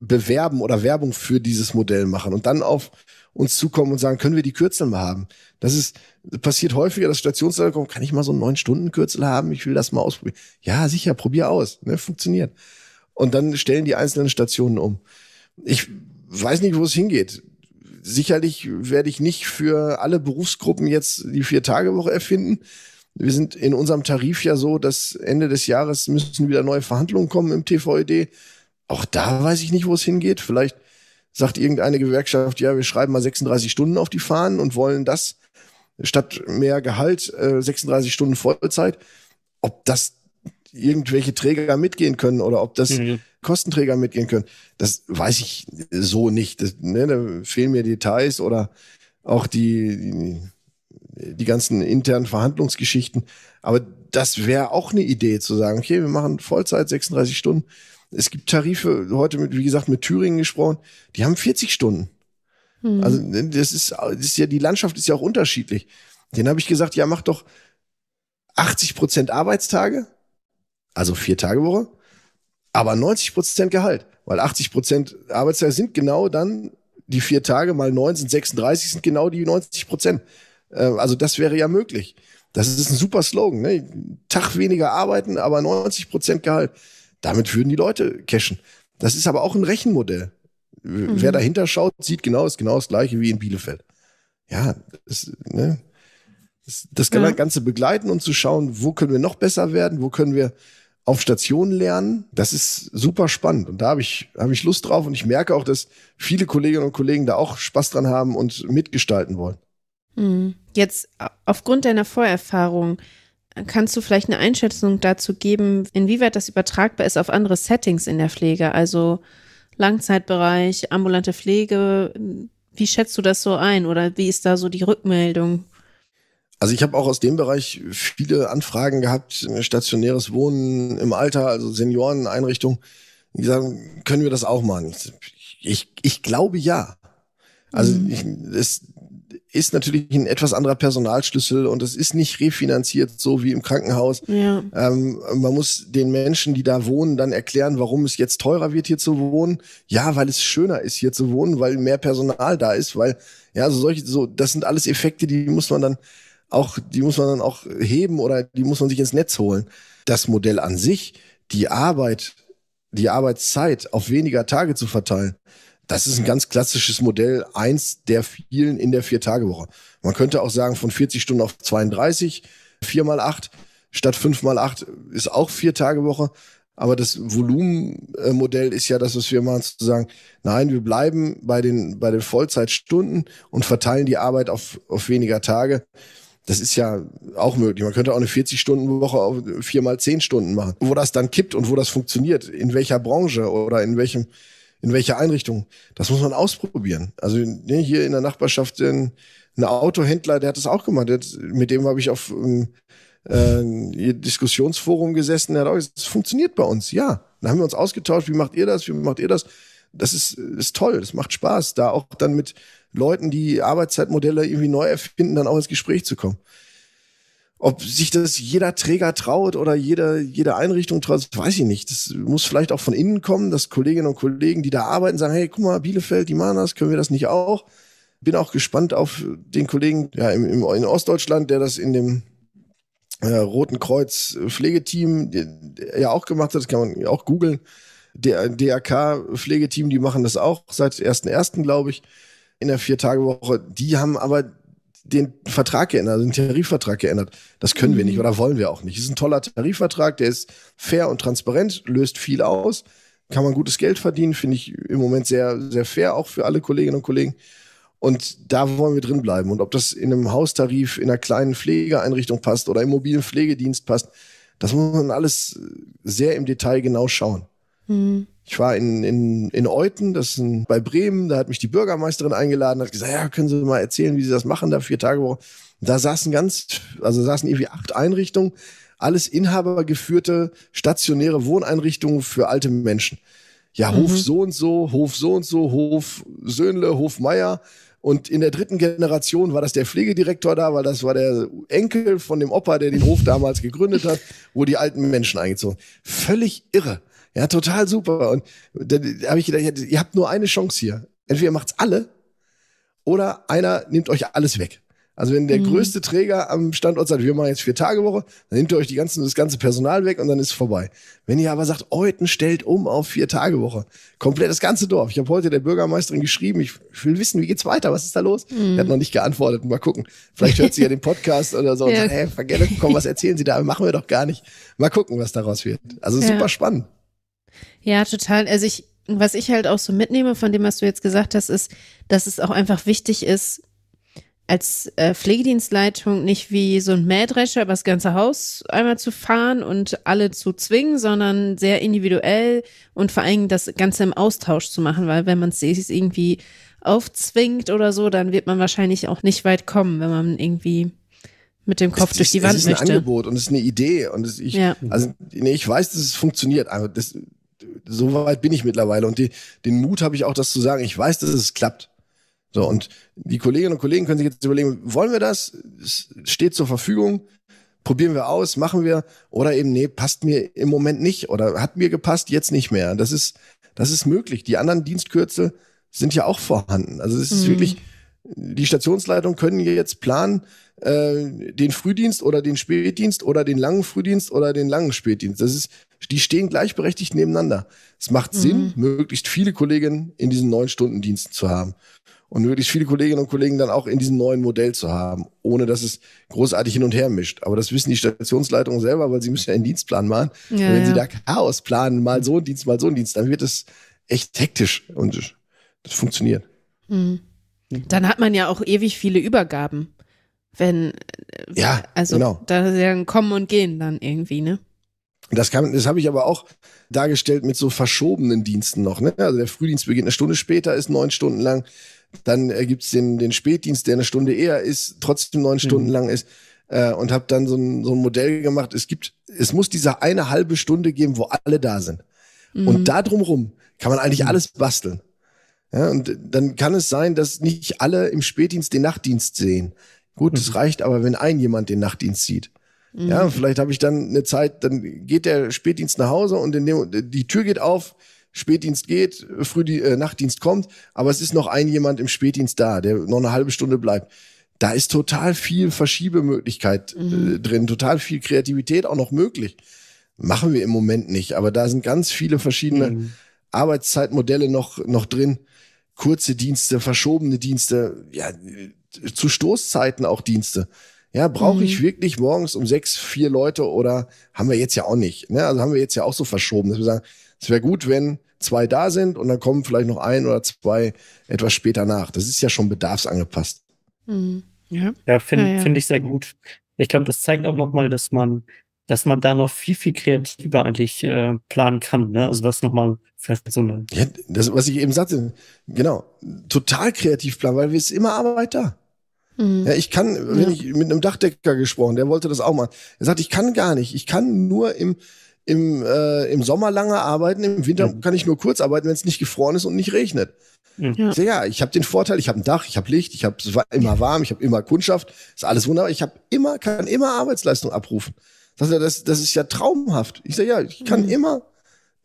bewerben oder Werbung für dieses Modell machen und dann auf uns zukommen und sagen, können wir die Kürzel mal haben? Das ist passiert häufiger, dass Stationsleiter kommen, kann ich mal so einen neun Stunden Kürzel haben? Ich will das mal ausprobieren. Ja, sicher, probier aus, ne, funktioniert. Und dann stellen die einzelnen Stationen um. Ich weiß nicht, wo es hingeht. Sicherlich werde ich nicht für alle Berufsgruppen jetzt die Vier-Tage-Woche erfinden wir sind in unserem Tarif ja so, dass Ende des Jahres müssen wieder neue Verhandlungen kommen im TVED. Auch da weiß ich nicht, wo es hingeht. Vielleicht sagt irgendeine Gewerkschaft, ja, wir schreiben mal 36 Stunden auf die Fahnen und wollen das statt mehr Gehalt 36 äh, Stunden Vollzeit. Ob das irgendwelche Träger mitgehen können oder ob das mhm. Kostenträger mitgehen können, das weiß ich so nicht. Das, ne, da fehlen mir Details oder auch die, die die ganzen internen Verhandlungsgeschichten. Aber das wäre auch eine Idee zu sagen, okay, wir machen Vollzeit 36 Stunden. Es gibt Tarife, heute mit, wie gesagt, mit Thüringen gesprochen, die haben 40 Stunden. Hm. Also ne, das ist, das ist ja, die Landschaft ist ja auch unterschiedlich. Den habe ich gesagt, ja, mach doch 80 Prozent Arbeitstage, also vier Tage Woche, aber 90 Prozent Gehalt, weil 80 Prozent Arbeitstage sind genau dann die vier Tage mal 9 sind 36, sind genau die 90 Prozent. Äh, also das wäre ja möglich. Das ist ein super Slogan. Ne? Tag weniger arbeiten, aber 90 Prozent Gehalt. Damit würden die Leute cashen. Das ist aber auch ein Rechenmodell. Mhm. Wer dahinter schaut, sieht genau, ist genau das gleiche wie in Bielefeld. Ja, das, ne? das, das ja. Ganze begleiten und zu schauen, wo können wir noch besser werden, wo können wir auf Station lernen, das ist super spannend und da habe ich, hab ich Lust drauf und ich merke auch, dass viele Kolleginnen und Kollegen da auch Spaß dran haben und mitgestalten wollen. Mhm. Jetzt aufgrund deiner Vorerfahrung, kannst du vielleicht eine Einschätzung dazu geben, inwieweit das übertragbar ist auf andere Settings in der Pflege, also Langzeitbereich, ambulante Pflege? Wie schätzt du das so ein oder wie ist da so die Rückmeldung? Also ich habe auch aus dem Bereich viele Anfragen gehabt, stationäres Wohnen im Alter, also Senioreneinrichtungen. Die sagen, können wir das auch machen? Ich, ich, ich glaube ja. Also mhm. ich, es, ist natürlich ein etwas anderer Personalschlüssel und es ist nicht refinanziert, so wie im Krankenhaus. Ja. Ähm, man muss den Menschen, die da wohnen, dann erklären, warum es jetzt teurer wird, hier zu wohnen. Ja, weil es schöner ist, hier zu wohnen, weil mehr Personal da ist, weil, ja, so solche, so, das sind alles Effekte, die muss man dann auch, die muss man dann auch heben oder die muss man sich ins Netz holen. Das Modell an sich, die Arbeit, die Arbeitszeit auf weniger Tage zu verteilen, das ist ein ganz klassisches Modell, eins der vielen in der Vier-Tage-Woche. Man könnte auch sagen, von 40 Stunden auf 32, vier mal acht statt fünf mal acht ist auch Vier-Tage-Woche. Aber das Volumenmodell ist ja das, was wir machen, zu sagen, nein, wir bleiben bei den, bei den Vollzeitstunden und verteilen die Arbeit auf, auf weniger Tage. Das ist ja auch möglich. Man könnte auch eine 40-Stunden-Woche auf vier mal zehn Stunden machen. Wo das dann kippt und wo das funktioniert, in welcher Branche oder in welchem in welcher Einrichtung. Das muss man ausprobieren. Also ne, hier in der Nachbarschaft ein, äh, ein Autohändler, der hat das auch gemacht. Der, mit dem habe ich auf ähm, äh, Diskussionsforum gesessen. Der hat auch gesagt, das funktioniert bei uns, ja. Dann haben wir uns ausgetauscht, wie macht ihr das, wie macht ihr das? Das ist, ist toll, das macht Spaß, da auch dann mit Leuten, die Arbeitszeitmodelle irgendwie neu erfinden, dann auch ins Gespräch zu kommen. Ob sich das jeder Träger traut oder jede, jede Einrichtung traut, weiß ich nicht. Das muss vielleicht auch von innen kommen, dass Kolleginnen und Kollegen, die da arbeiten, sagen, hey, guck mal, Bielefeld, die machen das, können wir das nicht auch? Bin auch gespannt auf den Kollegen ja, im, im, in Ostdeutschland, der das in dem äh, Roten Kreuz Pflegeteam ja auch gemacht hat, das kann man auch googeln. Der DRK Pflegeteam, die machen das auch seit 1.1., glaube ich, in der Viertagewoche. Die haben aber den Vertrag geändert, den Tarifvertrag geändert. Das können mhm. wir nicht mhm. oder wollen wir auch nicht. Es ist ein toller Tarifvertrag, der ist fair und transparent, löst viel aus, kann man gutes Geld verdienen, finde ich im Moment sehr, sehr fair, auch für alle Kolleginnen und Kollegen. Und da wollen wir drin bleiben. Und ob das in einem Haustarif, in einer kleinen Pflegeeinrichtung passt oder im mobilen Pflegedienst passt, das muss man alles sehr im Detail genau schauen. Mhm. Ich war in, in, in Euten, das ist ein, bei Bremen, da hat mich die Bürgermeisterin eingeladen, hat gesagt, ja, können Sie mal erzählen, wie Sie das machen, da vier Tage Woche. Da saßen ganz, also saßen irgendwie acht Einrichtungen, alles inhabergeführte stationäre Wohneinrichtungen für alte Menschen. Ja, mhm. Hof so und so, Hof so und so, Hof Söhnle, Hof Meier. Und in der dritten Generation war das der Pflegedirektor da, weil das war der Enkel von dem Opa, der den Hof damals gegründet hat, wo die alten Menschen eingezogen. Völlig irre. Ja, total super. Und da habe ich gedacht, ihr habt nur eine Chance hier. Entweder macht's alle oder einer nimmt euch alles weg. Also wenn der mhm. größte Träger am Standort sagt, wir machen jetzt vier Tage Woche, dann nehmt ihr euch die ganzen, das ganze Personal weg und dann ist es vorbei. Wenn ihr aber sagt, Euten stellt um auf vier Tage Woche, komplett das ganze Dorf. Ich habe heute der Bürgermeisterin geschrieben, ich, will wissen, wie geht's weiter, was ist da los? Mhm. Die hat noch nicht geantwortet, mal gucken. Vielleicht hört sie ja [laughs] den Podcast oder so ja. und sagt, hey, vergessen, komm, was erzählen Sie da? Machen wir doch gar nicht. Mal gucken, was daraus wird. Also ja. super spannend. Ja, total. Also ich, was ich halt auch so mitnehme von dem, was du jetzt gesagt hast, ist, dass es auch einfach wichtig ist, als äh, Pflegedienstleitung nicht wie so ein Mähdrescher über das ganze Haus einmal zu fahren und alle zu zwingen, sondern sehr individuell und vor allem das Ganze im Austausch zu machen, weil wenn man es irgendwie aufzwingt oder so, dann wird man wahrscheinlich auch nicht weit kommen, wenn man irgendwie mit dem Kopf es, durch die Wand möchte. Es ist ein möchte. Angebot und es ist eine Idee und es, ich, ja. also nee, ich weiß, dass es funktioniert. aber das, so weit bin ich mittlerweile und die, den Mut habe ich auch, das zu sagen. Ich weiß, dass es klappt. So, und die Kolleginnen und Kollegen können sich jetzt überlegen, wollen wir das? Es steht zur Verfügung. Probieren wir aus, machen wir oder eben nee, passt mir im Moment nicht oder hat mir gepasst, jetzt nicht mehr. Das ist das ist möglich. Die anderen Dienstkürzel sind ja auch vorhanden. Also es ist mhm. wirklich die Stationsleitung können jetzt planen, äh, den Frühdienst oder den Spätdienst oder den langen Frühdienst oder den langen Spätdienst. Das ist, die stehen gleichberechtigt nebeneinander. Es macht mhm. Sinn, möglichst viele Kolleginnen in diesen neuen Stundendiensten zu haben. Und möglichst viele Kolleginnen und Kollegen dann auch in diesem neuen Modell zu haben, ohne dass es großartig hin und her mischt. Aber das wissen die Stationsleitungen selber, weil sie müssen ja einen Dienstplan machen. Ja, und wenn ja. sie da Chaos planen, mal so einen Dienst, mal so einen Dienst, dann wird es echt hektisch und das funktioniert. Mhm. Mhm. Dann hat man ja auch ewig viele Übergaben. Wenn, äh, ja, also, genau. dann kommen und gehen dann irgendwie, ne? Das, kann, das habe ich aber auch dargestellt mit so verschobenen Diensten noch. Ne? Also der Frühdienst beginnt eine Stunde später, ist neun Stunden lang. Dann äh, gibt es den, den Spätdienst, der eine Stunde eher ist, trotzdem neun mhm. Stunden lang ist. Äh, und habe dann so ein, so ein Modell gemacht. Es gibt, es muss diese eine halbe Stunde geben, wo alle da sind. Mhm. Und da drumrum kann man eigentlich mhm. alles basteln. Ja, und dann kann es sein, dass nicht alle im Spätdienst den Nachtdienst sehen. Gut, es mhm. reicht aber, wenn ein jemand den Nachtdienst sieht. Mhm. Ja, vielleicht habe ich dann eine Zeit, dann geht der Spätdienst nach Hause und in dem, die Tür geht auf, Spätdienst geht, früh die äh, Nachtdienst kommt, aber es ist noch ein jemand im Spätdienst da, der noch eine halbe Stunde bleibt. Da ist total viel Verschiebemöglichkeit äh, mhm. äh, drin, total viel Kreativität auch noch möglich. Machen wir im Moment nicht, aber da sind ganz viele verschiedene mhm. Arbeitszeitmodelle noch, noch drin kurze Dienste, verschobene Dienste, ja, zu Stoßzeiten auch Dienste. Ja, brauche ich mhm. wirklich morgens um sechs vier Leute oder haben wir jetzt ja auch nicht. Ne? Also haben wir jetzt ja auch so verschoben, dass wir sagen, es wäre gut, wenn zwei da sind und dann kommen vielleicht noch ein oder zwei etwas später nach. Das ist ja schon bedarfsangepasst. Mhm. Ja, ja finde ja, ja. find ich sehr gut. Ich glaube, das zeigt auch nochmal, dass man, dass man da noch viel, viel kreativer eigentlich äh, planen kann. Ne? Also das nochmal Vielleicht so eine ja, das, was ich eben sagte, genau, total kreativ planen, weil wir ist immer Arbeit da. Mhm. Ja, ich kann, wenn ja. ich mit einem Dachdecker gesprochen, der wollte das auch mal. Er sagt, ich kann gar nicht, ich kann nur im im, äh, im Sommer lange arbeiten, im Winter mhm. kann ich nur kurz arbeiten, wenn es nicht gefroren ist und nicht regnet. Mhm. Ja. So, ja, ich habe den Vorteil, ich habe ein Dach, ich habe Licht, ich habe immer warm, ich habe immer Kundschaft, ist alles wunderbar. Ich habe immer, kann immer Arbeitsleistung abrufen. Das, das, das ist ja traumhaft. Ich sage, ja, ich kann mhm. immer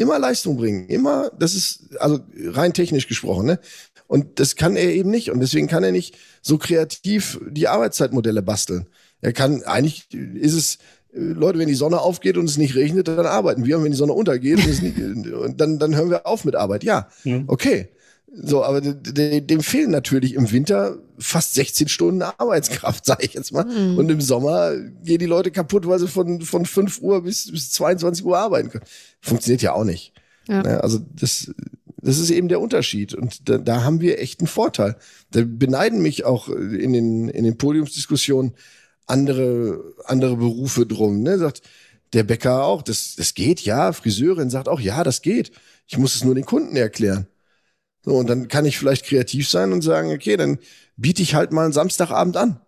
Immer Leistung bringen. Immer, das ist, also rein technisch gesprochen, ne? Und das kann er eben nicht. Und deswegen kann er nicht so kreativ die Arbeitszeitmodelle basteln. Er kann, eigentlich ist es, äh, Leute, wenn die Sonne aufgeht und es nicht regnet, dann arbeiten wir. Und wenn die Sonne untergeht, und nicht, [laughs] dann, dann hören wir auf mit Arbeit. Ja, mhm. okay. So, aber dem fehlen natürlich im Winter fast 16 Stunden Arbeitskraft, [laughs] sage ich jetzt mal. Mhm. Und im Sommer gehen die Leute kaputt, weil sie von, von 5 Uhr bis, bis 22 Uhr arbeiten können. Funktioniert ja auch nicht. Ja. Ne? Also das, das ist eben der Unterschied. Und da, da haben wir echt einen Vorteil. Da beneiden mich auch in den, in den Podiumsdiskussionen andere, andere Berufe drum. Ne? Sagt, der Bäcker auch, das, das geht, ja. Friseurin sagt auch, ja, das geht. Ich muss es nur den Kunden erklären. So, und dann kann ich vielleicht kreativ sein und sagen, okay, dann biete ich halt mal einen Samstagabend an.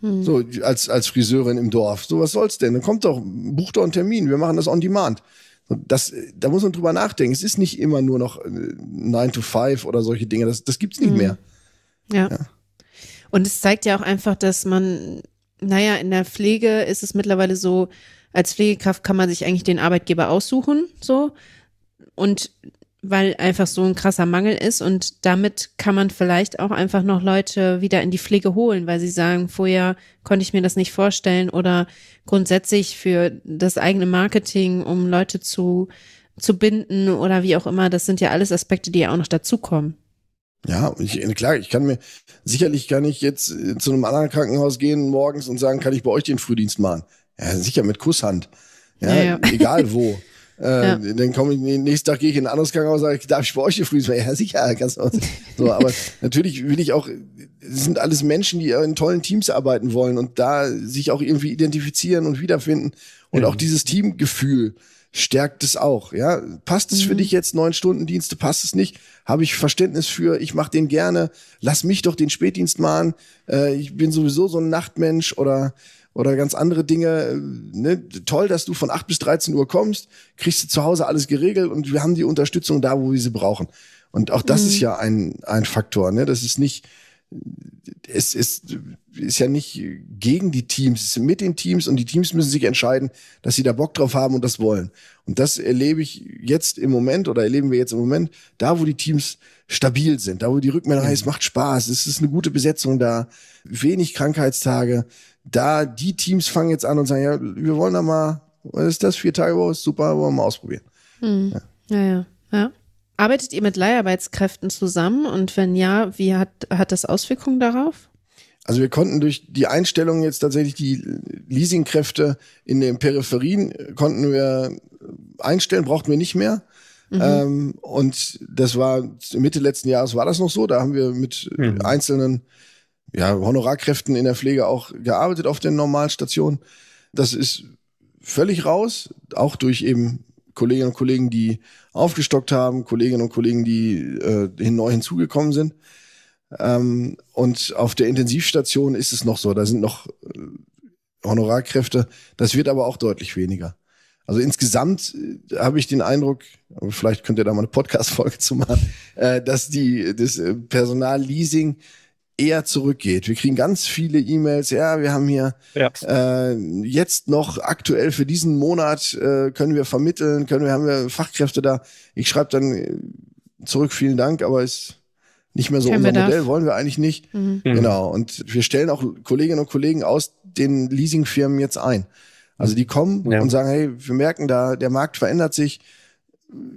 Hm. So, als, als Friseurin im Dorf. So, was soll's denn? Dann kommt doch, bucht doch einen Termin, wir machen das on demand. das, da muss man drüber nachdenken. Es ist nicht immer nur noch äh, 9 to 5 oder solche Dinge. Das, das gibt's nicht hm. mehr. Ja. ja. Und es zeigt ja auch einfach, dass man, naja, in der Pflege ist es mittlerweile so, als Pflegekraft kann man sich eigentlich den Arbeitgeber aussuchen, so. Und weil einfach so ein krasser Mangel ist und damit kann man vielleicht auch einfach noch Leute wieder in die Pflege holen, weil sie sagen, vorher konnte ich mir das nicht vorstellen oder grundsätzlich für das eigene Marketing, um Leute zu, zu binden oder wie auch immer, das sind ja alles Aspekte, die ja auch noch dazukommen. Ja, ich, klar, ich kann mir sicherlich kann ich jetzt äh, zu einem anderen Krankenhaus gehen morgens und sagen, kann ich bei euch den Frühdienst machen? Ja, sicher mit Kusshand. ja. ja, ja. egal wo. [laughs] Äh, ja. Ähm, dann komme ich nächsten Tag gehe ich in den anderen und sage, darf ich bei euch hier früh? Ja, sicher, ganz So, aber [laughs] natürlich will ich auch, es sind alles Menschen, die in tollen Teams arbeiten wollen und da sich auch irgendwie identifizieren und wiederfinden. Und mhm. auch dieses Teamgefühl stärkt es auch. Ja, passt es mhm. für dich jetzt neun Stunden Dienste? Passt es nicht? Habe ich Verständnis für? Ich mache den gerne. Lass mich doch den Spätdienst machen. Äh, ich bin sowieso so ein Nachtmensch oder oder ganz andere Dinge. Äh, ne? Toll, dass du von 8 bis 13 Uhr kommst, kriegst du zu Hause alles geregelt und wir haben die Unterstützung da, wo wir sie brauchen. Und auch das mhm. ist ja ein, ein Faktor. Ne? Das ist nicht, es ist, ist ja nicht gegen die Teams, es ist mit den Teams und die Teams müssen sich entscheiden, dass sie da Bock drauf haben und das wollen. Und das erlebe ich jetzt im Moment oder erleben wir jetzt im Moment, da wo die Teams stabil sind, da wo die Rückmeldung mhm. heißt, macht Spaß, es ist eine gute Besetzung da, wenig Krankheitstage, da die Teams fangen jetzt an und sagen, ja, wir wollen da mal, was ist das, vier Tage Woche, super, wollen wir mal ausprobieren. Hm. Ja. ja, ja, ja. Arbeitet ihr mit Leiharbeitskräften zusammen und wenn ja, wie hat, hat das Auswirkungen darauf? Also wir konnten durch die Einstellung jetzt tatsächlich die Leasingkräfte in den Peripherien äh, konnten wir einstellen, brauchten wir nicht mehr. Mhm. Ähm, und das war Mitte letzten Jahres war das noch so. Da haben wir mit mhm. einzelnen ja, Honorarkräften in der Pflege auch gearbeitet auf den Normalstationen. Das ist völlig raus, auch durch eben Kolleginnen und Kollegen, die aufgestockt haben, Kolleginnen und Kollegen, die äh, neu hinzugekommen sind. Ähm, und auf der Intensivstation ist es noch so, da sind noch äh, Honorarkräfte. Das wird aber auch deutlich weniger. Also insgesamt äh, habe ich den Eindruck, vielleicht könnt ihr da mal eine Podcast-Folge zu machen, äh, dass die, das äh, Personalleasing eher zurückgeht. Wir kriegen ganz viele E-Mails, ja, wir haben hier ja. äh, jetzt noch aktuell für diesen Monat äh, können wir vermitteln, können wir, haben wir Fachkräfte da. Ich schreibe dann äh, zurück, vielen Dank, aber ist nicht mehr so Kennen unser Modell, wollen wir eigentlich nicht. Mhm. mhm. Genau. Und wir stellen auch Kolleginnen und Kollegen aus den Leasingfirmen jetzt ein. Also die kommen ja. und sagen, hey, wir merken da, der Markt verändert sich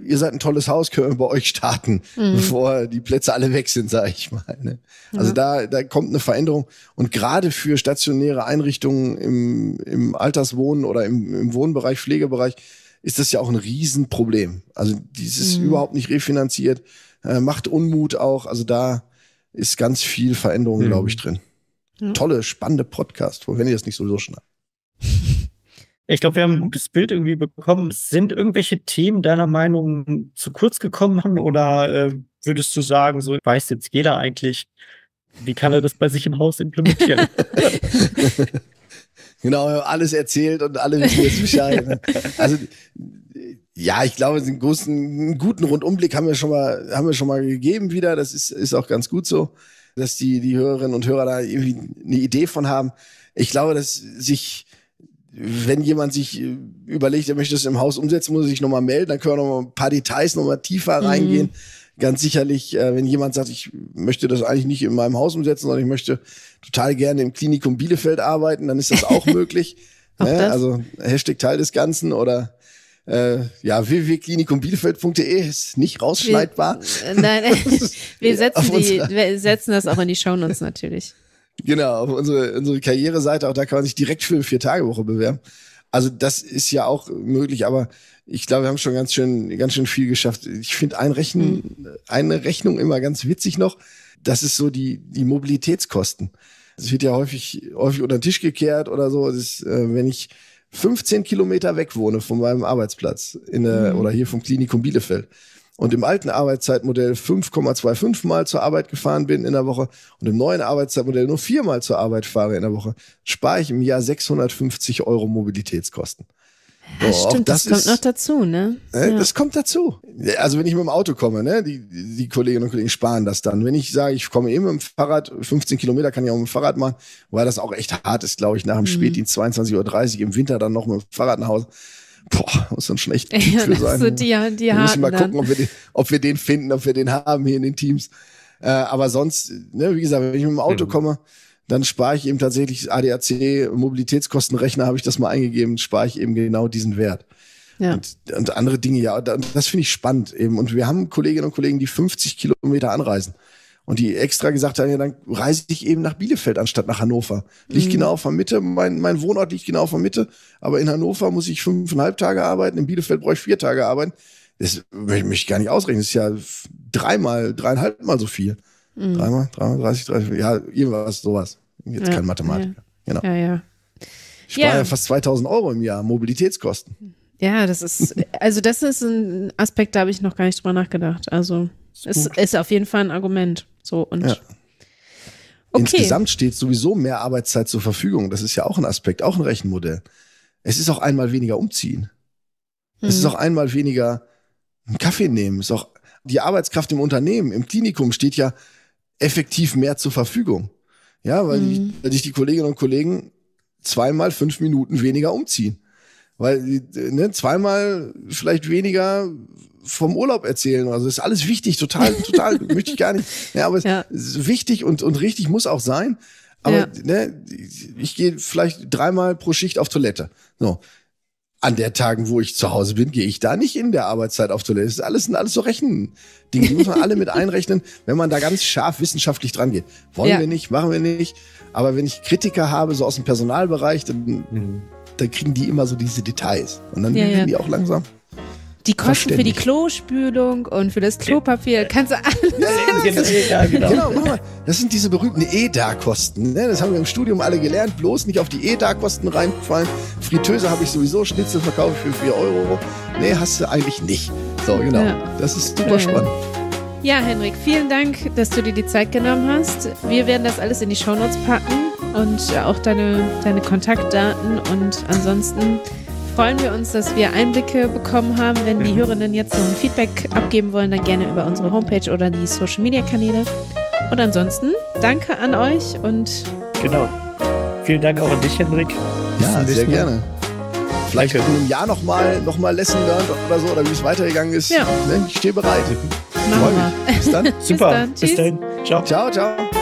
ihr seid ein tolles Haus, können wir bei euch starten, mhm. bevor die Plätze alle weg sind, sage ich mal. Ne? Also ja. da, da kommt eine Veränderung. Und gerade für stationäre Einrichtungen im, im Alterswohnen oder im, im Wohnbereich, Pflegebereich, ist das ja auch ein Riesenproblem. Also dieses mhm. überhaupt nicht refinanziert, äh, macht Unmut auch. Also da ist ganz viel Veränderung, mhm. glaube ich, drin. Ja. Tolle, spannende Podcast, wenn ihr das nicht sowieso schneidet. [laughs] Ich glaube, wir haben ein gutes Bild irgendwie bekommen. Sind irgendwelche Themen deiner Meinung zu kurz gekommen oder äh, würdest du sagen, so weiß jetzt jeder eigentlich, wie kann er das bei sich im Haus implementieren? [laughs] genau, alles erzählt und alle wissen jetzt Bescheid. Ne? Also ja, ich glaube, einen großen, einen guten Rundumblick haben wir schon mal, haben wir schon mal gegeben wieder. Das ist, ist auch ganz gut so, dass die, die Hörerinnen und Hörer da irgendwie eine Idee von haben. Ich glaube, dass sich wenn jemand sich äh, überlegt, er möchte es im Haus umsetzen, muss er sich nochmal melden, dann können wir nochmal ein paar Details nochmal tiefer mhm. reingehen. Ganz sicherlich, äh, wenn jemand sagt, ich möchte das eigentlich nicht in meinem Haus umsetzen, sondern ich möchte total gerne im Klinikum Bielefeld arbeiten, dann ist das auch [laughs] möglich. Auch ja, ne? das? Also Hashtag Teil des Ganzen oder äh, ja, www.klinikumbielefeld.de ist nicht rausschneidbar. Wir, äh, nein, [laughs] wir [laughs] setzen, die, wir setzen das auch in die Shownotes natürlich. Genau, auf unsere, unsere Karriereseite, auch da kann man sich direkt für eine Vier-Tage-Woche bewerben. Also das ist ja auch möglich, aber ich glaube, wir haben schon ganz schön, ganz schön viel geschafft. Ich finde ein Rechnen, mhm. eine Rechnung immer ganz witzig noch. Das ist so die, die Mobilitätskosten. Es wird ja häufig, häufig unter den Tisch gekehrt oder so. Ist, äh, wenn ich 15 Kilometer weg wohne von meinem Arbeitsplatz in, äh, mhm. oder hier vom Klinikum Bielefeld, und im alten Arbeitszeitmodell 5,25 Mal zur Arbeit gefahren bin in der Woche und im neuen Arbeitszeitmodell nur viermal zur Arbeit fahre in der Woche, spare ich im Jahr 650 Euro Mobilitätskosten. Ja, so, stimmt, das, das kommt ist, noch dazu, ne? Äh, ja. Das kommt dazu. Also wenn ich mit dem Auto komme, ne, die, die Kolleginnen und Kollegen sparen das dann. Wenn ich sage, ich komme eben eh mit dem Fahrrad, 15 Kilometer kann ich auch mit dem Fahrrad machen, weil das auch echt hart ist, glaube ich, nach dem mhm. Spätdienst 22.30 Uhr im Winter dann noch mit dem Fahrrad nach Hause boah, muss dann schon echt gut [laughs] ja, für sein. So ne? die, die wir müssen mal gucken, ob wir, den, ob wir den finden, ob wir den haben hier in den Teams. Äh, aber sonst, ne, wie gesagt, wenn ich mit dem Auto mhm. komme, dann spare ich eben tatsächlich ADAC, Mobilitätskostenrechner, habe ich das mal eingegeben, spare ich eben genau diesen Wert. Ja. Und, und andere Dinge, ja, das finde ich spannend eben. Und wir haben Kolleginnen und Kollegen, die 50 Kilometer anreisen. Und die extra gesagt haben, ja, dann reise ich eben nach Bielefeld anstatt nach Hannover. Liegt mhm. genau auf der Mitte, mein, mein Wohnort liegt genau auf der Mitte, aber in Hannover muss ich fünfeinhalb Tage arbeiten, in Bielefeld brauche ich vier Tage arbeiten. Das möchte ich gar nicht ausrechnen, das ist ja dreimal, dreieinhalb Mal so viel. Mhm. Dreimal, dreimal, 30, 30, ja, irgendwas, sowas. Jetzt ja, kein Mathematiker. Ja. Genau. Ja, ja. Ich spare ja. fast 2000 Euro im Jahr Mobilitätskosten. Ja, das ist, also das ist ein Aspekt, da habe ich noch gar nicht drüber nachgedacht. Also, ist es ist auf jeden Fall ein Argument. So und ja. okay. insgesamt steht sowieso mehr Arbeitszeit zur Verfügung. Das ist ja auch ein Aspekt, auch ein Rechenmodell. Es ist auch einmal weniger umziehen. Mhm. Es ist hm. auch einmal weniger einen Kaffee nehmen. Es ist auch die Arbeitskraft im Unternehmen, im Klinikum steht ja effektiv mehr zur Verfügung. Ja, weil, mhm. die, weil sich die Kolleginnen und Kollegen zweimal fünf Minuten weniger umziehen. Weil ne, zweimal vielleicht weniger vom Urlaub erzählen. Also ist alles wichtig, total, total, [laughs] möchte ich gar nicht. Ja, aber ja. wichtig und, und richtig muss auch sein. Aber ja. ne, ich gehe vielleicht dreimal pro Schicht auf Toilette. So. An der Tagen, wo ich zu Hause bin, gehe ich da nicht in der Arbeitszeit auf Toilette. Das ist alles, sind alles so Rechnen-Dinge. Die muss man alle mit einrechnen, wenn man da ganz scharf wissenschaftlich dran geht. Wollen ja. wir nicht, machen wir nicht. Aber wenn ich Kritiker habe, so aus dem Personalbereich, dann mhm da kriegen die immer so diese Details. Und dann ja, werden ja. die auch langsam. Die Kosten für die Klospülung und für das Klopapier, kannst du alles. Ja, das, genau. genau. genau mal. das sind diese berühmten EDA-Kosten. Ne? Das haben wir im Studium alle gelernt. Bloß nicht auf die EDA-Kosten reinfallen. Fritteuse habe ich sowieso, Schnitzel verkaufe ich für 4 Euro. Nee, hast du eigentlich nicht. So, genau. Ja. Das ist super spannend. Ja, Henrik, vielen Dank, dass du dir die Zeit genommen hast. Wir werden das alles in die Shownotes packen und auch deine, deine Kontaktdaten. Und ansonsten freuen wir uns, dass wir Einblicke bekommen haben. Wenn die Hörenden jetzt noch ein Feedback abgeben wollen, dann gerne über unsere Homepage oder die Social Media Kanäle. Und ansonsten danke an euch und. Genau. Vielen Dank auch an dich, Henrik. Ja, sehr gerne. Vielleicht Danke. in einem Jahr nochmal noch mal Lesson learned oder so, oder wie es weitergegangen ist. Ja. Ne? Ich stehe bereit. Freue mich. Bis dann. [laughs] Bis Super. Dann. Bis, dann. Ciao. Ciao, ciao.